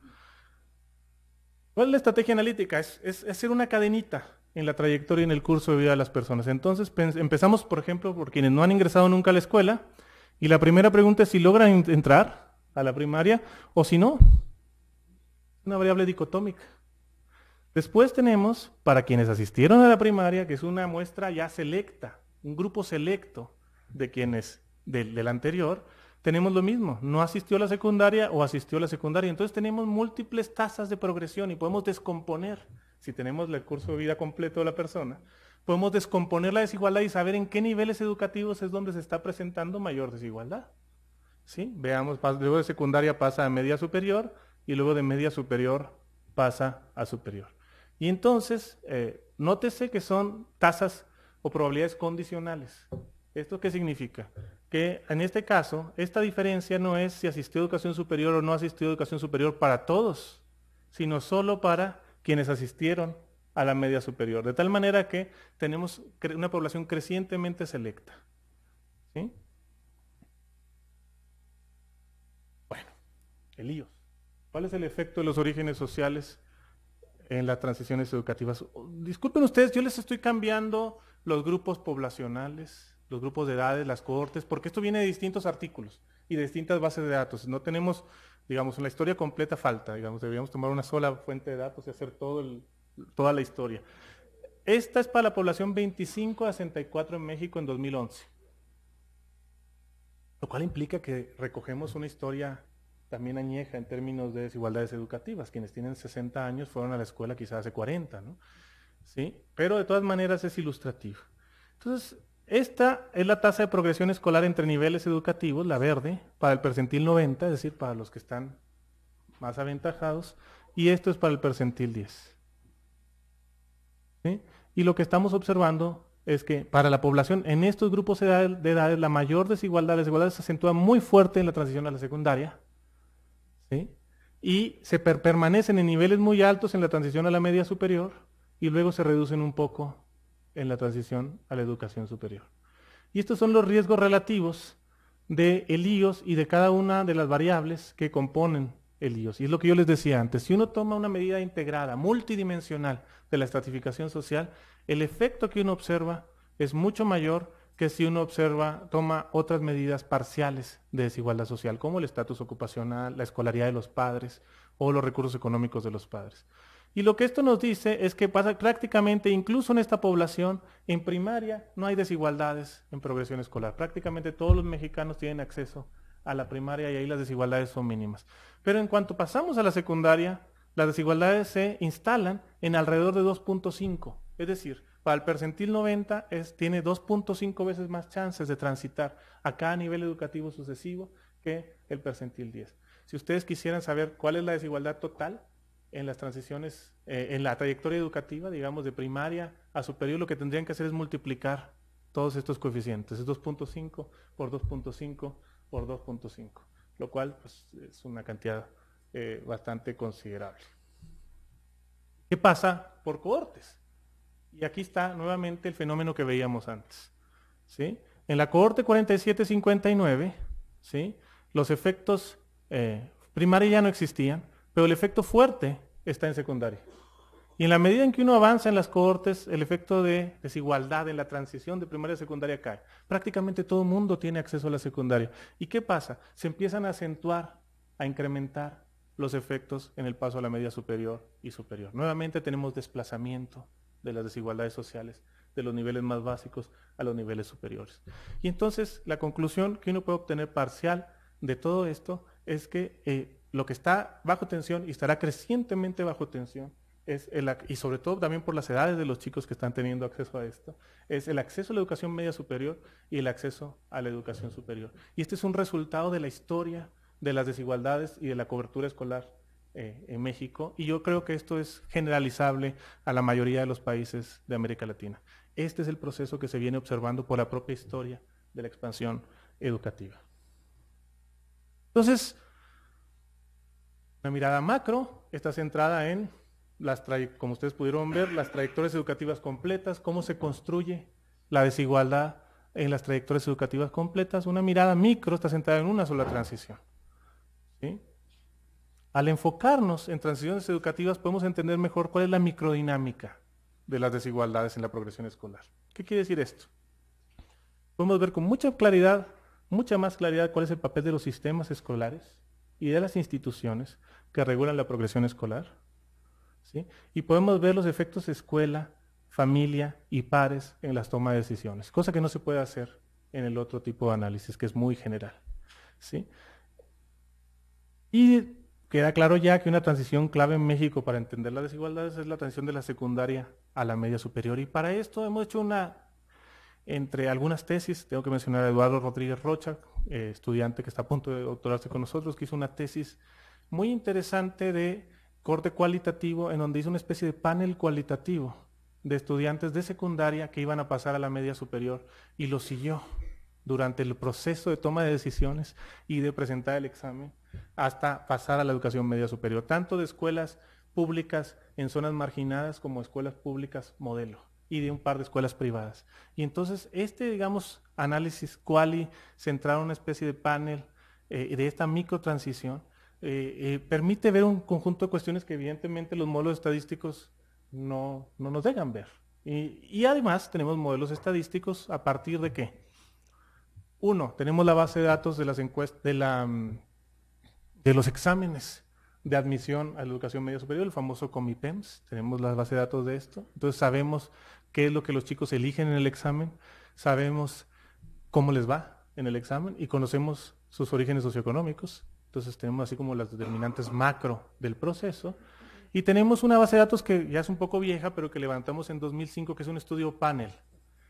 ¿Cuál es la estrategia analítica? Es, hacer una cadenita en la trayectoria y en el curso de vida de las personas. Entonces empezamos, por ejemplo, por quienes no han ingresado nunca a la escuela, y la primera pregunta es si logran entrar a la primaria o si no. Una variable dicotómica. Después tenemos, para quienes asistieron a la primaria, que es una muestra ya selecta, un grupo selecto de quienes del, anterior, tenemos lo mismo, no asistió a la secundaria o asistió a la secundaria. Entonces tenemos múltiples tasas de progresión y podemos descomponer, si tenemos el curso de vida completo de la persona, podemos descomponer la desigualdad y saber en qué niveles educativos es donde se está presentando mayor desigualdad. ¿Sí? Veamos, luego de secundaria pasa a media superior y luego de media superior pasa a superior. Y entonces, eh, nótese que son tasas o probabilidades condicionales. ¿Esto qué significa? Que en este caso, esta diferencia no es si asistió a educación superior o no asistió a educación superior para todos, sino solo para quienes asistieron a la media superior. De tal manera que tenemos una población crecientemente selecta. ¿Sí? Bueno, el lío. ¿Cuál es el efecto de los orígenes sociales en las transiciones educativas? Disculpen ustedes, yo les estoy cambiando los grupos poblacionales, los grupos de edades, las cohortes, porque esto viene de distintos artículos y de distintas bases de datos. No tenemos, digamos, una historia completa falta, digamos, debíamos tomar una sola fuente de datos y hacer todo toda la historia. Esta es para la población 25 a 64 en México en 2011. Lo cual implica que recogemos una historia también añeja en términos de desigualdades educativas. Quienes tienen 60 años fueron a la escuela quizás hace 40, ¿no? ¿sí? Pero de todas maneras es ilustrativo. Entonces, esta es la tasa de progresión escolar entre niveles educativos, la verde, para el percentil 90, es decir, para los que están más aventajados, y esto es para el percentil 10. Y lo que estamos observando es que para la población en estos grupos de edades, la mayor desigualdad, la desigualdad se acentúa muy fuerte en la transición a la secundaria, ¿sí? y se permanecen en niveles muy altos en la transición a la media superior, y luego se reducen un poco en la transición a la educación superior. Y estos son los riesgos relativos de el IOS y de cada una de las variables que componen el IOS. Y es lo que yo les decía antes, si uno toma una medida integrada, multidimensional de la estratificación social, el efecto que uno observa es mucho mayor que si uno observa, toma otras medidas parciales de desigualdad social, como el estatus ocupacional, la escolaridad de los padres o los recursos económicos de los padres. Y lo que esto nos dice es que pasa prácticamente, incluso en esta población, en primaria no hay desigualdades en progresión escolar. Prácticamente todos los mexicanos tienen acceso a la primaria y ahí las desigualdades son mínimas. Pero en cuanto pasamos a la secundaria, las desigualdades se instalan en alrededor de 2.5. Es decir, para el percentil 90 tiene 2.5 veces más chances de transitar a cada nivel educativo sucesivo que el percentil 10. Si ustedes quisieran saber cuál es la desigualdad total, en las transiciones, eh, en la trayectoria educativa, digamos, de primaria a superior, lo que tendrían que hacer es multiplicar todos estos coeficientes. Es 2.5 por 2.5 por 2.5, lo cual pues, es una cantidad eh, bastante considerable. ¿Qué pasa por cohortes? Y aquí está nuevamente el fenómeno que veíamos antes. ¿sí? En la cohorte 47-59, ¿sí? los efectos eh, primaria ya no existían, pero el efecto fuerte está en secundaria. Y en la medida en que uno avanza en las cohortes, el efecto de desigualdad en la transición de primaria a secundaria cae. Prácticamente todo el mundo tiene acceso a la secundaria. ¿Y qué pasa? Se empiezan a acentuar, a incrementar los efectos en el paso a la media superior y superior. Nuevamente tenemos desplazamiento de las desigualdades sociales, de los niveles más básicos a los niveles superiores. Y entonces la conclusión que uno puede obtener parcial de todo esto es que eh, lo que está bajo tensión y estará crecientemente bajo tensión es el, y sobre todo también por las edades de los chicos que están teniendo acceso a esto, es el acceso a la educación media superior y el acceso a la educación superior. Y este es un resultado de la historia de las desigualdades y de la cobertura escolar eh, en México, y yo creo que esto es generalizable a la mayoría de los países de América Latina. Este es el proceso que se viene observando por la propia historia de la expansión educativa. Entonces, una mirada macro está centrada en, las como ustedes pudieron ver, las trayectorias educativas completas, cómo se construye la desigualdad en las trayectorias educativas completas. Una mirada micro está centrada en una sola transición. ¿sí? Al enfocarnos en transiciones educativas podemos entender mejor cuál es la microdinámica de las desigualdades en la progresión escolar. ¿Qué quiere decir esto? Podemos ver con mucha claridad, mucha más claridad cuál es el papel de los sistemas escolares y de las instituciones que regulan la progresión escolar. ¿sí? Y podemos ver los efectos de escuela, familia y pares en las tomas de decisiones, cosa que no se puede hacer en el otro tipo de análisis, que es muy general. ¿sí? Y queda claro ya que una transición clave en México para entender las desigualdades es la transición de la secundaria a la media superior. Y para esto hemos hecho una, entre algunas tesis, tengo que mencionar a Eduardo Rodríguez Rocha, eh, estudiante que está a punto de doctorarse con nosotros, que hizo una tesis muy interesante de corte cualitativo en donde hizo una especie de panel cualitativo de estudiantes de secundaria que iban a pasar a la media superior y lo siguió durante el proceso de toma de decisiones y de presentar el examen hasta pasar a la educación media superior, tanto de escuelas públicas en zonas marginadas como escuelas públicas modelo y de un par de escuelas privadas. Y entonces este, digamos, análisis quali centrado una especie de panel eh, de esta microtransición eh, eh, permite ver un conjunto de cuestiones que evidentemente los modelos estadísticos no, nos dejan ver. Y, además tenemos modelos estadísticos a partir de qué. Uno, tenemos la base de datos de las encuestas, de, la, mm, de los exámenes de admisión a la educación media superior, el famoso COMIPEMS, tenemos la base de datos de esto, entonces sabemos qué es lo que los chicos eligen en el examen, sabemos cómo les va en el examen y conocemos sus orígenes socioeconómicos. Entonces tenemos así como las determinantes macro del proceso. Y tenemos una base de datos que ya es un poco vieja, pero que levantamos en 2005, que es un estudio panel,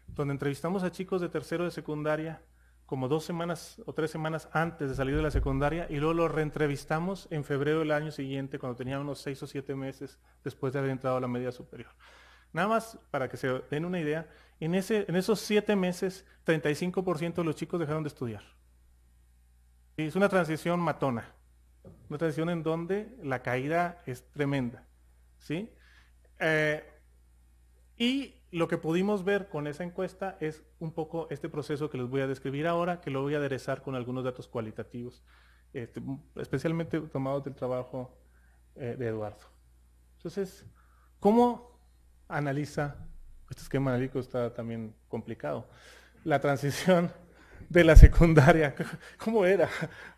donde entrevistamos a chicos de tercero de secundaria como dos semanas o tres semanas antes de salir de la secundaria y luego los reentrevistamos en febrero del año siguiente, cuando tenían unos seis o siete meses después de haber entrado a la media superior. Nada más para que se den una idea, en, ese, en esos siete meses, 35% de los chicos dejaron de estudiar. Es una transición matona, una transición en donde la caída es tremenda. ¿sí? Eh, y lo que pudimos ver con esa encuesta es un poco este proceso que les voy a describir ahora, que lo voy a aderezar con algunos datos cualitativos, este, especialmente tomados del trabajo eh, de Eduardo. Entonces, ¿cómo analiza? Este esquema analítico está también complicado. La transición de la secundaria, ¿cómo era?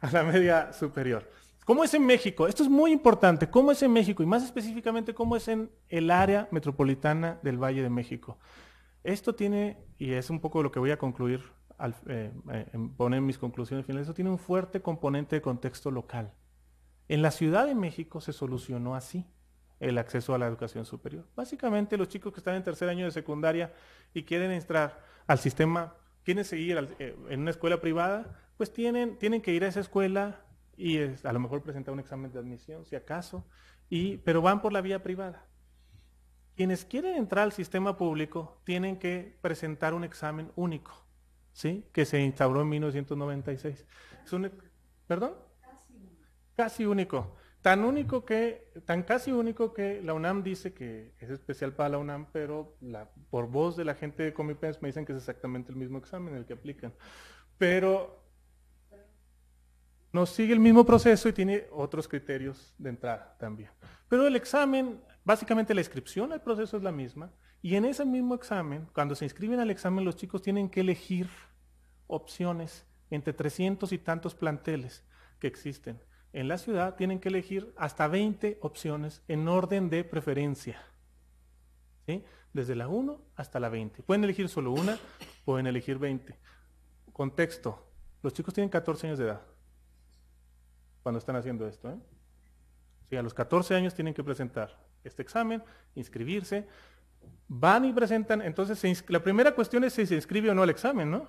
A la media superior. ¿Cómo es en México? Esto es muy importante. ¿Cómo es en México? Y más específicamente, ¿cómo es en el área metropolitana del Valle de México? Esto tiene, y es un poco lo que voy a concluir, eh, eh, poner mis conclusiones finales, esto tiene un fuerte componente de contexto local. En la Ciudad de México se solucionó así el acceso a la educación superior. Básicamente los chicos que están en tercer año de secundaria y quieren entrar al sistema quieren seguir eh, en una escuela privada, pues tienen, tienen que ir a esa escuela y a lo mejor presentar un examen de admisión, si acaso, y, pero van por la vía privada. Quienes quieren entrar al sistema público tienen que presentar un examen único, ¿sí? que se instauró en 1996. ¿Perdón? Casi Casi único tan único que, tan casi único que la UNAM dice que es especial para la UNAM, pero por voz de la gente de Comipens me dicen que es exactamente el mismo examen el que aplican. Pero nos sigue el mismo proceso y tiene otros criterios de entrada también. Pero el examen, básicamente la inscripción al proceso es la misma, y en ese mismo examen, cuando se inscriben al examen, los chicos tienen que elegir opciones entre 300 y tantos planteles que existen en la ciudad tienen que elegir hasta 20 opciones en orden de preferencia. ¿sí? Desde la 1 hasta la 20. Pueden elegir solo una, pueden elegir 20. Contexto. Los chicos tienen 14 años de edad cuando están haciendo esto. ¿eh? Sí, a los 14 años tienen que presentar este examen, inscribirse. Van y presentan, entonces la primera cuestión es si se inscribe o no al examen, ¿no?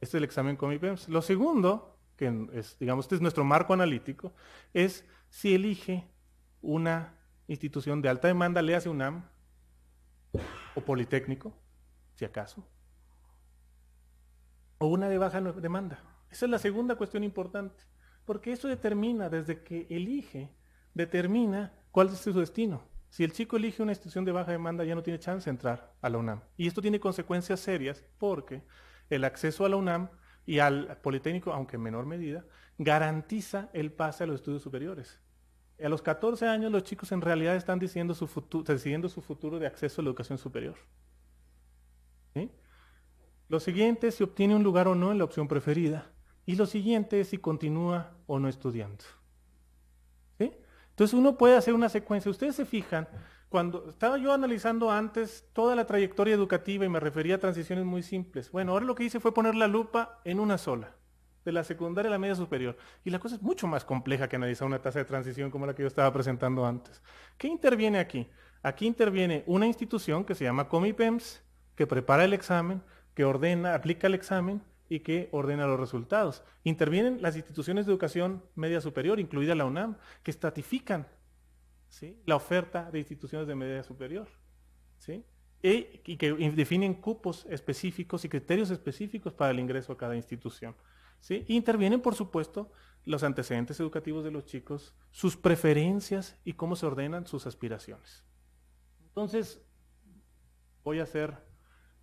Este es el examen con IPEMS. Lo segundo que es, digamos, este es nuestro marco analítico, es si elige una institución de alta demanda, le hace UNAM o Politécnico, si acaso, o una de baja demanda. Esa es la segunda cuestión importante, porque eso determina, desde que elige, determina cuál es su destino. Si el chico elige una institución de baja demanda, ya no tiene chance de entrar a la UNAM. Y esto tiene consecuencias serias porque el acceso a la UNAM y al Politécnico, aunque en menor medida, garantiza el pase a los estudios superiores. A los 14 años los chicos en realidad están decidiendo su futuro, su futuro de acceso a la educación superior. Lo siguiente es si obtiene un lugar o no en la opción preferida. Y lo siguiente es si continúa o no estudiando. Entonces uno puede hacer una secuencia. Ustedes se fijan cuando estaba yo analizando antes toda la trayectoria educativa y me refería a transiciones muy simples. Bueno, ahora lo que hice fue poner la lupa en una sola, de la secundaria a la media superior. Y la cosa es mucho más compleja que analizar una tasa de transición como la que yo estaba presentando antes. ¿Qué interviene aquí? Aquí interviene una institución que se llama Comipems, que prepara el examen, que ordena, aplica el examen y que ordena los resultados. Intervienen las instituciones de educación media superior, incluida la UNAM, que estratifican la oferta de instituciones de medida superior. y que definen cupos específicos y criterios específicos para el ingreso a cada institución. ¿sí? Intervienen, por supuesto, los antecedentes educativos de los chicos, sus preferencias y cómo se ordenan sus aspiraciones. Entonces, voy a hacer,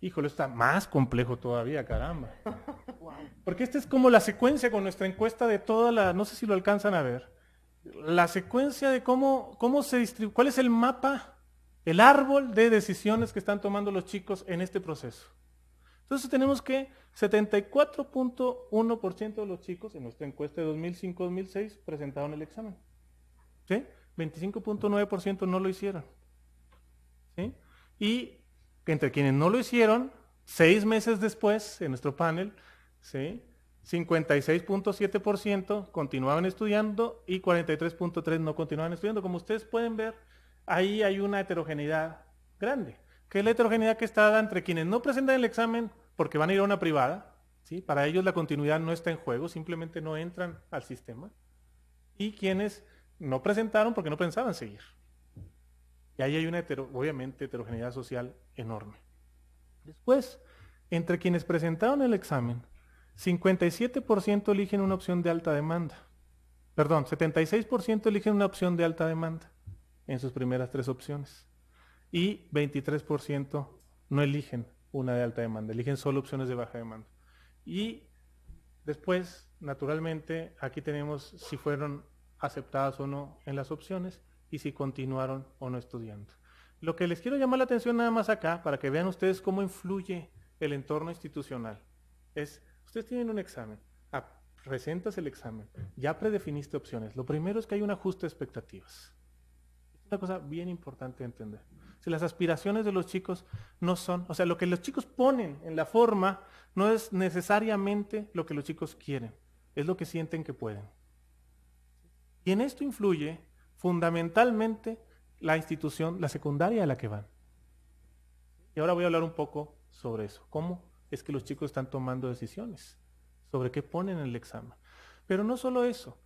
híjole, está más complejo todavía, caramba. Porque esta es como la secuencia con nuestra encuesta de toda la, no sé si lo alcanzan a ver, la secuencia de cómo, cómo se distribuye, cuál es el mapa, el árbol de decisiones que están tomando los chicos en este proceso. Entonces tenemos que 74.1% de los chicos en nuestra encuesta de 2005-2006 presentaron el examen. ¿Sí? 25.9% no lo hicieron. ¿Sí? Y entre quienes no lo hicieron, seis meses después, en nuestro panel, ¿sí? 56.7% continuaban estudiando y 43.3% no continuaban estudiando. Como ustedes pueden ver, ahí hay una heterogeneidad grande, que es la heterogeneidad que está dada entre quienes no presentan el examen porque van a ir a una privada, ¿sí? para ellos la continuidad no está en juego, simplemente no entran al sistema, y quienes no presentaron porque no pensaban seguir. Y ahí hay una, obviamente, heterogeneidad social enorme. Después, entre quienes presentaron el examen 57% eligen una opción de alta demanda. Perdón, 76% eligen una opción de alta demanda en sus primeras tres opciones. Y 23% no eligen una de alta demanda, eligen solo opciones de baja demanda. Y después, naturalmente, aquí tenemos si fueron aceptadas o no en las opciones y si continuaron o no estudiando. Lo que les quiero llamar la atención nada más acá, para que vean ustedes cómo influye el entorno institucional, es Ustedes tienen un examen, presentas el examen, ya predefiniste opciones. Lo primero es que hay un ajuste de expectativas. Es una cosa bien importante de entender. Si las aspiraciones de los chicos no son, o sea, lo que los chicos ponen en la forma no es necesariamente lo que los chicos quieren, es lo que sienten que pueden. Y en esto influye fundamentalmente la institución, la secundaria a la que van. Y ahora voy a hablar un poco sobre eso, cómo es que los chicos están tomando decisiones sobre qué ponen en el examen. Pero no solo eso,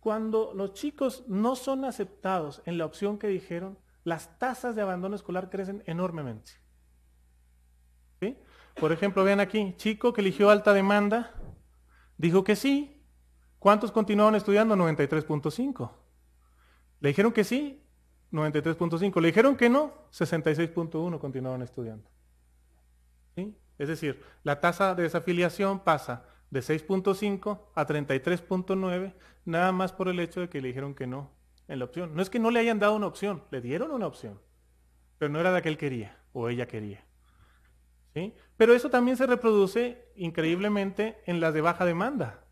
cuando los chicos no son aceptados en la opción que dijeron, las tasas de abandono escolar crecen enormemente. Por ejemplo, vean aquí, chico que eligió alta demanda, dijo que sí. ¿Cuántos continuaron estudiando? 93.5. Le dijeron que sí, 93.5. Le dijeron que no, 66.1 continuaron estudiando. ¿Sí? Es decir, la tasa de desafiliación pasa de 6.5 a 33.9 nada más por el hecho de que le dijeron que no en la opción. No es que no le hayan dado una opción, le dieron una opción, pero no era la que él quería o ella quería. ¿Sí? Pero eso también se reproduce increíblemente en las de baja demanda.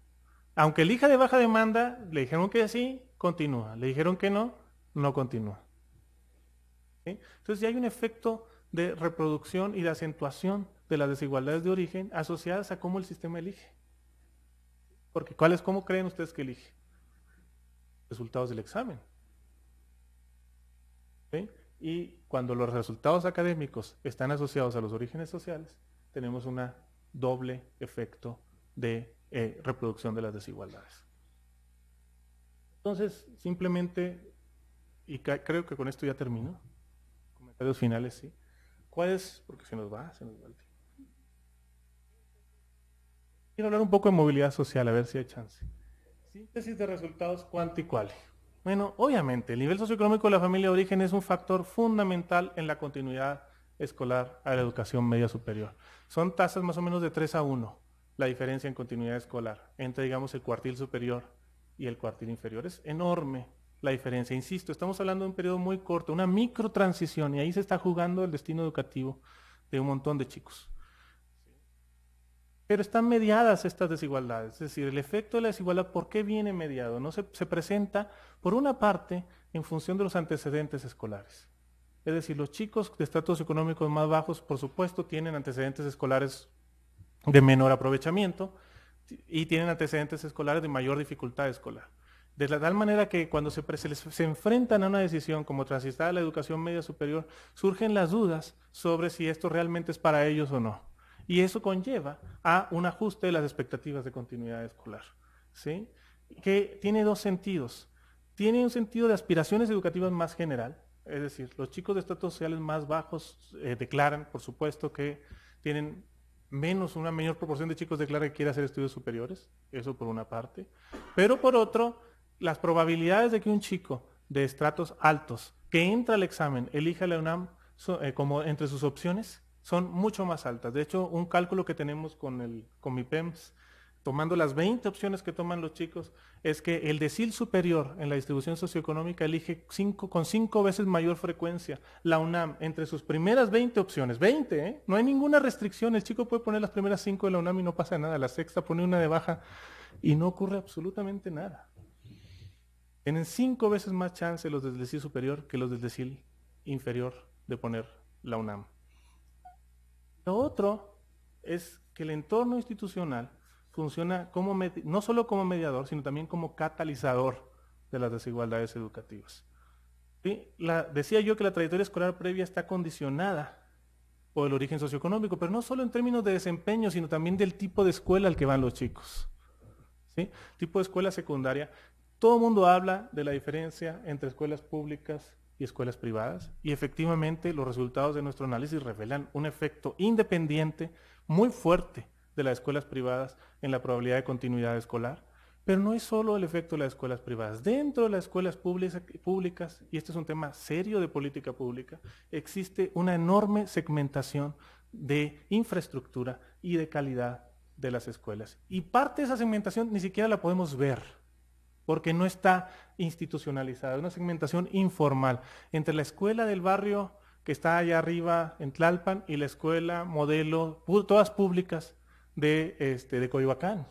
Aunque elija de baja demanda, le dijeron que sí, continúa. Le dijeron que no, no continúa. Entonces ya hay un efecto de reproducción y de acentuación de las desigualdades de origen asociadas a cómo el sistema elige. Porque es cómo creen ustedes que elige? Resultados del examen. Y cuando los resultados académicos están asociados a los orígenes sociales, tenemos un doble efecto de eh, reproducción de las desigualdades. Entonces, simplemente, y creo que con esto ya termino, comentarios finales, sí. ¿Cuál es? Porque se nos va, se nos va el Quiero hablar un poco de movilidad social, a ver si hay chance. Síntesis de resultados cuál? Bueno, obviamente, el nivel socioeconómico de la familia de origen es un factor fundamental en la continuidad escolar a la educación media superior. Son tasas más o menos de 3 a 1, la diferencia en continuidad escolar entre, digamos, el cuartil superior y el cuartil inferior. Es enorme la diferencia. Insisto, estamos hablando de un periodo muy corto, una microtransición, y ahí se está jugando el destino educativo de un montón de chicos. Pero están mediadas estas desigualdades, es decir, el efecto de la desigualdad, ¿por qué viene mediado? No se, presenta, por una parte, en función de los antecedentes escolares. Es decir, los chicos de estatus económicos más bajos, por supuesto, tienen antecedentes escolares de menor aprovechamiento y tienen antecedentes escolares de mayor dificultad escolar. De tal manera que cuando se, se enfrentan a una decisión como transitar a la educación media superior, surgen las dudas sobre si esto realmente es para ellos o no. Y eso conlleva a un ajuste de las expectativas de continuidad escolar. ¿sí? Que tiene dos sentidos. Tiene un sentido de aspiraciones educativas más general, es decir, los chicos de estratos sociales más bajos eh, declaran, por supuesto, que tienen menos, una menor proporción de chicos declara que quiere hacer estudios superiores, eso por una parte. Pero por otro, las probabilidades de que un chico de estratos altos que entra al examen elija la UNAM eh, como entre sus opciones son mucho más altas. De hecho, un cálculo que tenemos con, el, con mi PEMS, tomando las 20 opciones que toman los chicos, es que el decil superior en la distribución socioeconómica elige con cinco veces mayor frecuencia la UNAM entre sus primeras 20 opciones. 20, ¿eh? No hay ninguna restricción. El chico puede poner las primeras cinco de la UNAM y no pasa nada. La sexta pone una de baja y no ocurre absolutamente nada. Tienen cinco veces más chance los del decil superior que los del decil inferior de poner la UNAM. Lo otro es que el entorno institucional funciona no solo como mediador, sino también como catalizador de las desigualdades educativas. decía yo que la trayectoria escolar previa está condicionada por el origen socioeconómico, pero no solo en términos de desempeño, sino también del tipo de escuela al que van los chicos. Tipo de escuela secundaria. Todo el mundo habla de la diferencia entre escuelas públicas y escuelas privadas. Y efectivamente los resultados de nuestro análisis revelan un efecto independiente muy fuerte de las escuelas privadas en la probabilidad de continuidad escolar. Pero no es solo el efecto de las escuelas privadas. Dentro de las escuelas públicas, y este es un tema serio de política pública, existe una enorme segmentación de infraestructura y de calidad de las escuelas. Y parte de esa segmentación ni siquiera la podemos ver porque no está institucionalizada. Es una segmentación informal entre la escuela del barrio que está allá arriba en Tlalpan y la escuela modelo, todas públicas de, este, de Coyoacán.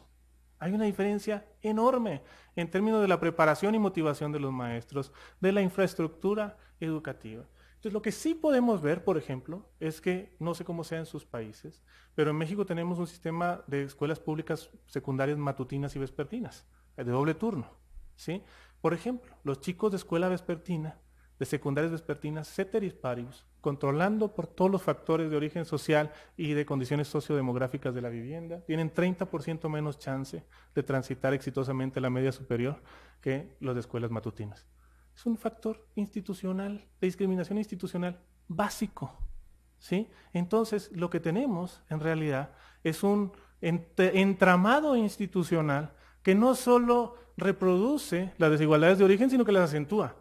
Hay una diferencia enorme en términos de la preparación y motivación de los maestros, de la infraestructura educativa. Entonces, lo que sí podemos ver, por ejemplo, es que, no sé cómo sea en sus países, pero en México tenemos un sistema de escuelas públicas secundarias matutinas y vespertinas, de doble turno. Por ejemplo, los chicos de escuela vespertina, de secundarias vespertinas, ceteris paribus, controlando por todos los factores de origen social y de condiciones sociodemográficas de la vivienda, tienen 30% menos chance de transitar exitosamente la media superior que los de escuelas matutinas. Es un factor institucional, de discriminación institucional básico. ¿sí? Entonces, lo que tenemos en realidad es un entramado institucional que no solo reproduce las desigualdades de origen, sino que las acentúa.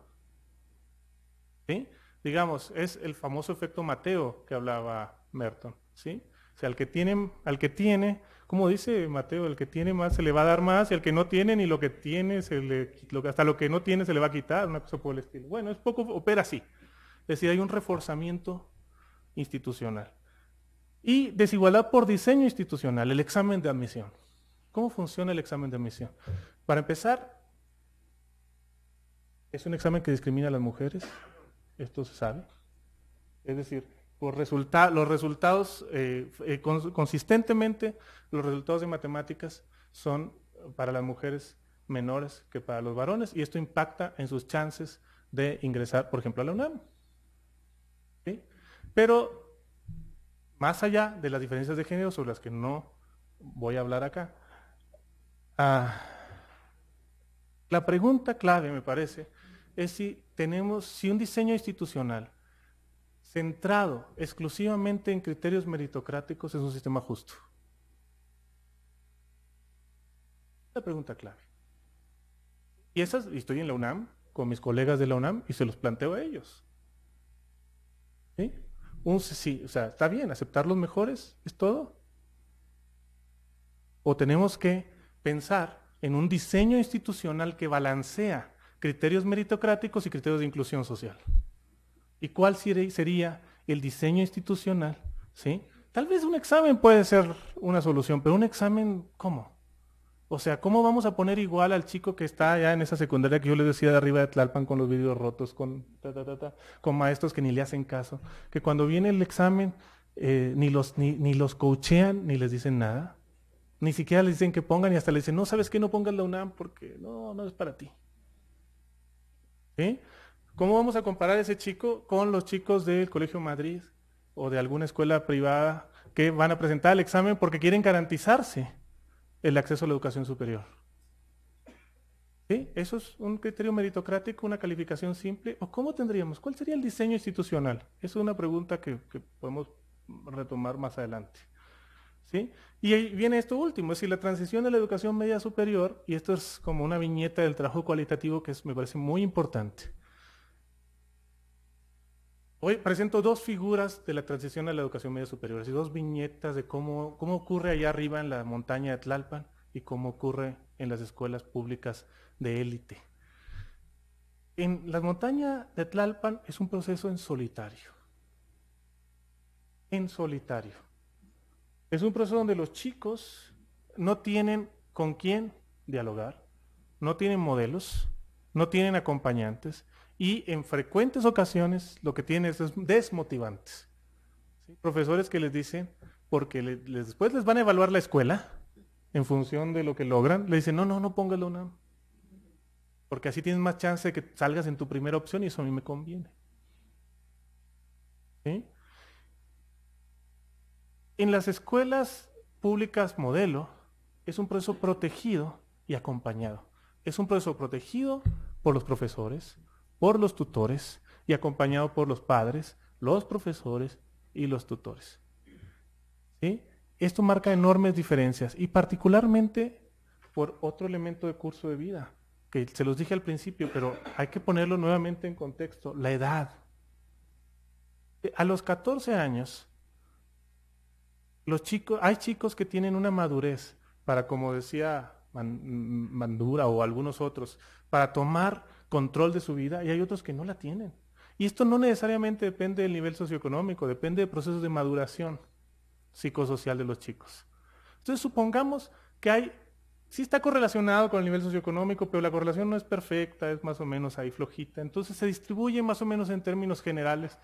¿Sí? Digamos, es el famoso efecto Mateo que hablaba Merton. ¿sí? O sea, al que, tiene, al que tiene, como dice Mateo, el que tiene más se le va a dar más, y al que no tiene ni lo que tiene, hasta lo que no tiene se le va a quitar, una cosa por Bueno, es poco, opera así. Es decir, hay un reforzamiento institucional. Y desigualdad por diseño institucional, el examen de admisión. ¿Cómo funciona el examen de admisión? Para empezar, es un examen que discrimina a las mujeres, esto se sabe. Es decir, por los resultados, eh, eh, consistentemente, los resultados de matemáticas son para las mujeres menores que para los varones y esto impacta en sus chances de ingresar, por ejemplo, a la UNAM. Pero más allá de las diferencias de género sobre las que no voy a hablar acá, la pregunta clave, me parece, es si tenemos, si un diseño institucional centrado exclusivamente en criterios meritocráticos es un sistema justo. La pregunta clave. Y esas, y estoy en la UNAM con mis colegas de la UNAM y se los planteo a ellos. ¿Sí? Un, sí, o sea, está bien, aceptar los mejores es todo. O tenemos que pensar en un diseño institucional que balancea criterios meritocráticos y criterios de inclusión social. ¿Y cuál sería el diseño institucional? ¿Sí? Tal vez un examen puede ser una solución, pero un examen, ¿cómo? O sea, ¿cómo vamos a poner igual al chico que está ya en esa secundaria que yo les decía de arriba de Tlalpan con los vídeos rotos, con, con maestros que ni le hacen caso? Que cuando viene el examen eh, ni los ni, ni los coachean ni les dicen nada. Ni siquiera le dicen que pongan y hasta le dicen, no, ¿sabes qué? No pongas la UNAM porque no, no es para ti. ¿Cómo vamos a comparar a ese chico con los chicos del Colegio Madrid o de alguna escuela privada que van a presentar el examen porque quieren garantizarse el acceso a la educación superior? ¿Eso es un criterio meritocrático, una calificación simple? ¿O cómo tendríamos? ¿Cuál sería el diseño institucional? Esa es una pregunta que podemos retomar más adelante. Y ahí viene esto último, es decir, la transición de la educación media superior, y esto es como una viñeta del trabajo cualitativo que me parece muy importante. Hoy presento dos figuras de la transición a la educación media superior, y dos viñetas de cómo, cómo ocurre allá arriba en la montaña de Tlalpan y cómo ocurre en las escuelas públicas de élite. En la montaña de Tlalpan es un proceso en solitario. En solitario. Es un proceso donde los chicos no tienen con quién dialogar, no tienen modelos, no tienen acompañantes y en frecuentes ocasiones lo que tienen es desmotivantes. Profesores que les dicen, porque después les van a evaluar la escuela en función de lo que logran, le dicen, no, no, no póngalo una, porque así tienes más chance de que salgas en tu primera opción y eso a mí me conviene. En las escuelas públicas modelo es un proceso protegido y acompañado. Es un proceso protegido por los profesores, por los tutores y acompañado por los padres, los profesores y los tutores. ¿Sí? Esto marca enormes diferencias y particularmente por otro elemento de curso de vida, que se los dije al principio, pero hay que ponerlo nuevamente en contexto, la edad. A los 14 años, los chicos, hay chicos que tienen una madurez para, como decía Mandura o algunos otros, para tomar control de su vida y hay otros que no la tienen. Y esto no necesariamente depende del nivel socioeconómico, depende de procesos de maduración psicosocial de los chicos. Entonces supongamos que hay, sí está correlacionado con el nivel socioeconómico, pero la correlación no es perfecta, es más o menos ahí flojita. Entonces se distribuye más o menos en términos generales,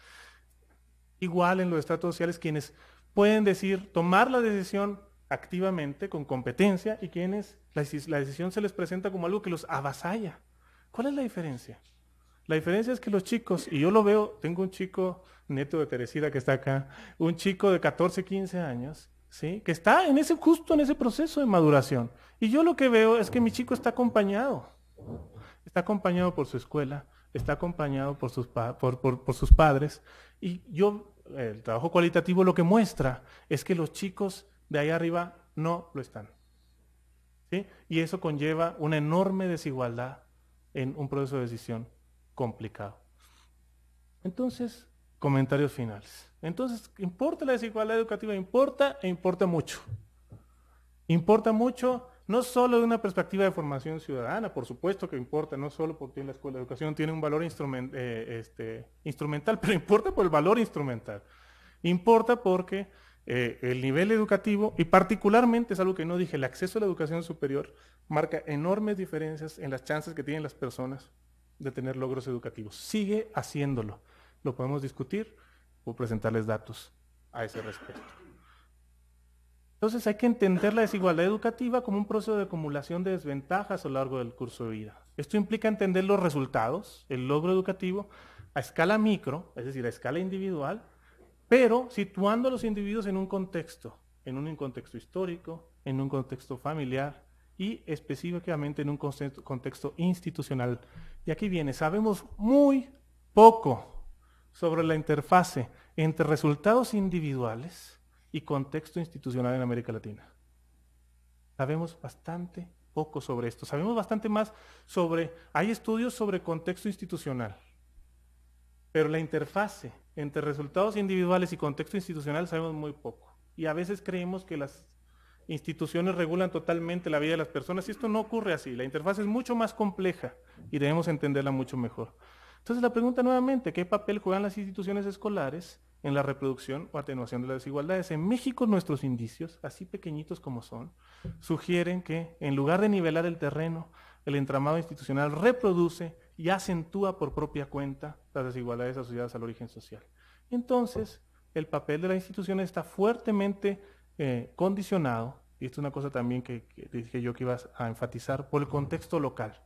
igual en los estratos sociales quienes pueden decir, tomar la decisión activamente, con competencia, y quienes la, decisión se les presenta como algo que los avasalla. ¿Cuál es la diferencia? La diferencia es que los chicos, y yo lo veo, tengo un chico, neto de Teresida que está acá, un chico de 14, 15 años, ¿sí? que está en ese, justo en ese proceso de maduración. Y yo lo que veo es que mi chico está acompañado. Está acompañado por su escuela, está acompañado por sus, por sus padres. Y yo el trabajo cualitativo lo que muestra es que los chicos de ahí arriba no lo están. Y eso conlleva una enorme desigualdad en un proceso de decisión complicado. Entonces, comentarios finales. Entonces, ¿importa la desigualdad educativa? Importa e importa mucho. Importa mucho no solo de una perspectiva de formación ciudadana, por supuesto que importa, no solo porque la escuela de educación tiene un valor eh, este, instrumental, pero importa por el valor instrumental. Importa porque eh, el nivel educativo, y particularmente es algo que no dije, el acceso a la educación superior marca enormes diferencias en las chances que tienen las personas de tener logros educativos. Sigue haciéndolo. Lo podemos discutir o presentarles datos a ese respecto. Entonces hay que entender la desigualdad educativa como un proceso de acumulación de desventajas a lo largo del curso de vida. Esto implica entender los resultados, el logro educativo, a escala micro, es decir, a escala individual, pero situando a los individuos en un contexto, en un contexto histórico, en un contexto familiar y específicamente en un contexto institucional. Y aquí viene, sabemos muy poco sobre la interfase entre resultados individuales, y contexto institucional en América Latina. Sabemos bastante poco sobre esto. Sabemos bastante más sobre, hay estudios sobre contexto institucional, pero la interfase entre resultados individuales y contexto institucional sabemos muy poco. Y a veces creemos que las instituciones regulan totalmente la vida de las personas y esto no ocurre así. La interfaz es mucho más compleja y debemos entenderla mucho mejor. Entonces la pregunta nuevamente, ¿qué papel juegan las instituciones escolares en la reproducción o atenuación de las desigualdades. En México nuestros indicios, así pequeñitos como son, sugieren que en lugar de nivelar el terreno, el entramado institucional reproduce y acentúa por propia cuenta las desigualdades asociadas al origen social. Entonces, el papel de la institución está fuertemente eh, condicionado, y esto es una cosa también que, que dije yo que ibas a enfatizar, por el contexto local.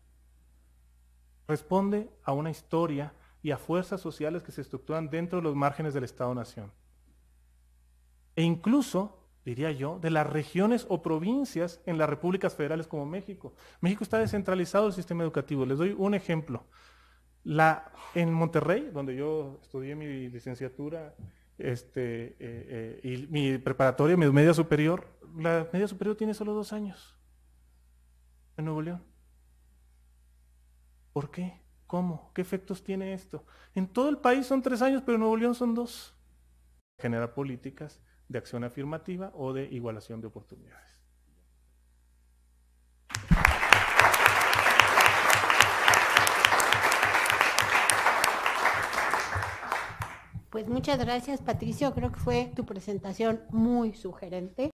Responde a una historia y a fuerzas sociales que se estructuran dentro de los márgenes del Estado-Nación. E incluso, diría yo, de las regiones o provincias en las repúblicas federales como México. México está descentralizado el sistema educativo. Les doy un ejemplo. La, en Monterrey, donde yo estudié mi licenciatura este, eh, eh, y mi preparatoria, mi media superior, la media superior tiene solo dos años en Nuevo León. ¿Por qué? ¿Cómo? ¿Qué efectos tiene esto? En todo el país son tres años, pero en Nuevo León son dos. Genera políticas de acción afirmativa o de igualación de oportunidades. Pues muchas gracias, Patricio. Creo que fue tu presentación muy sugerente.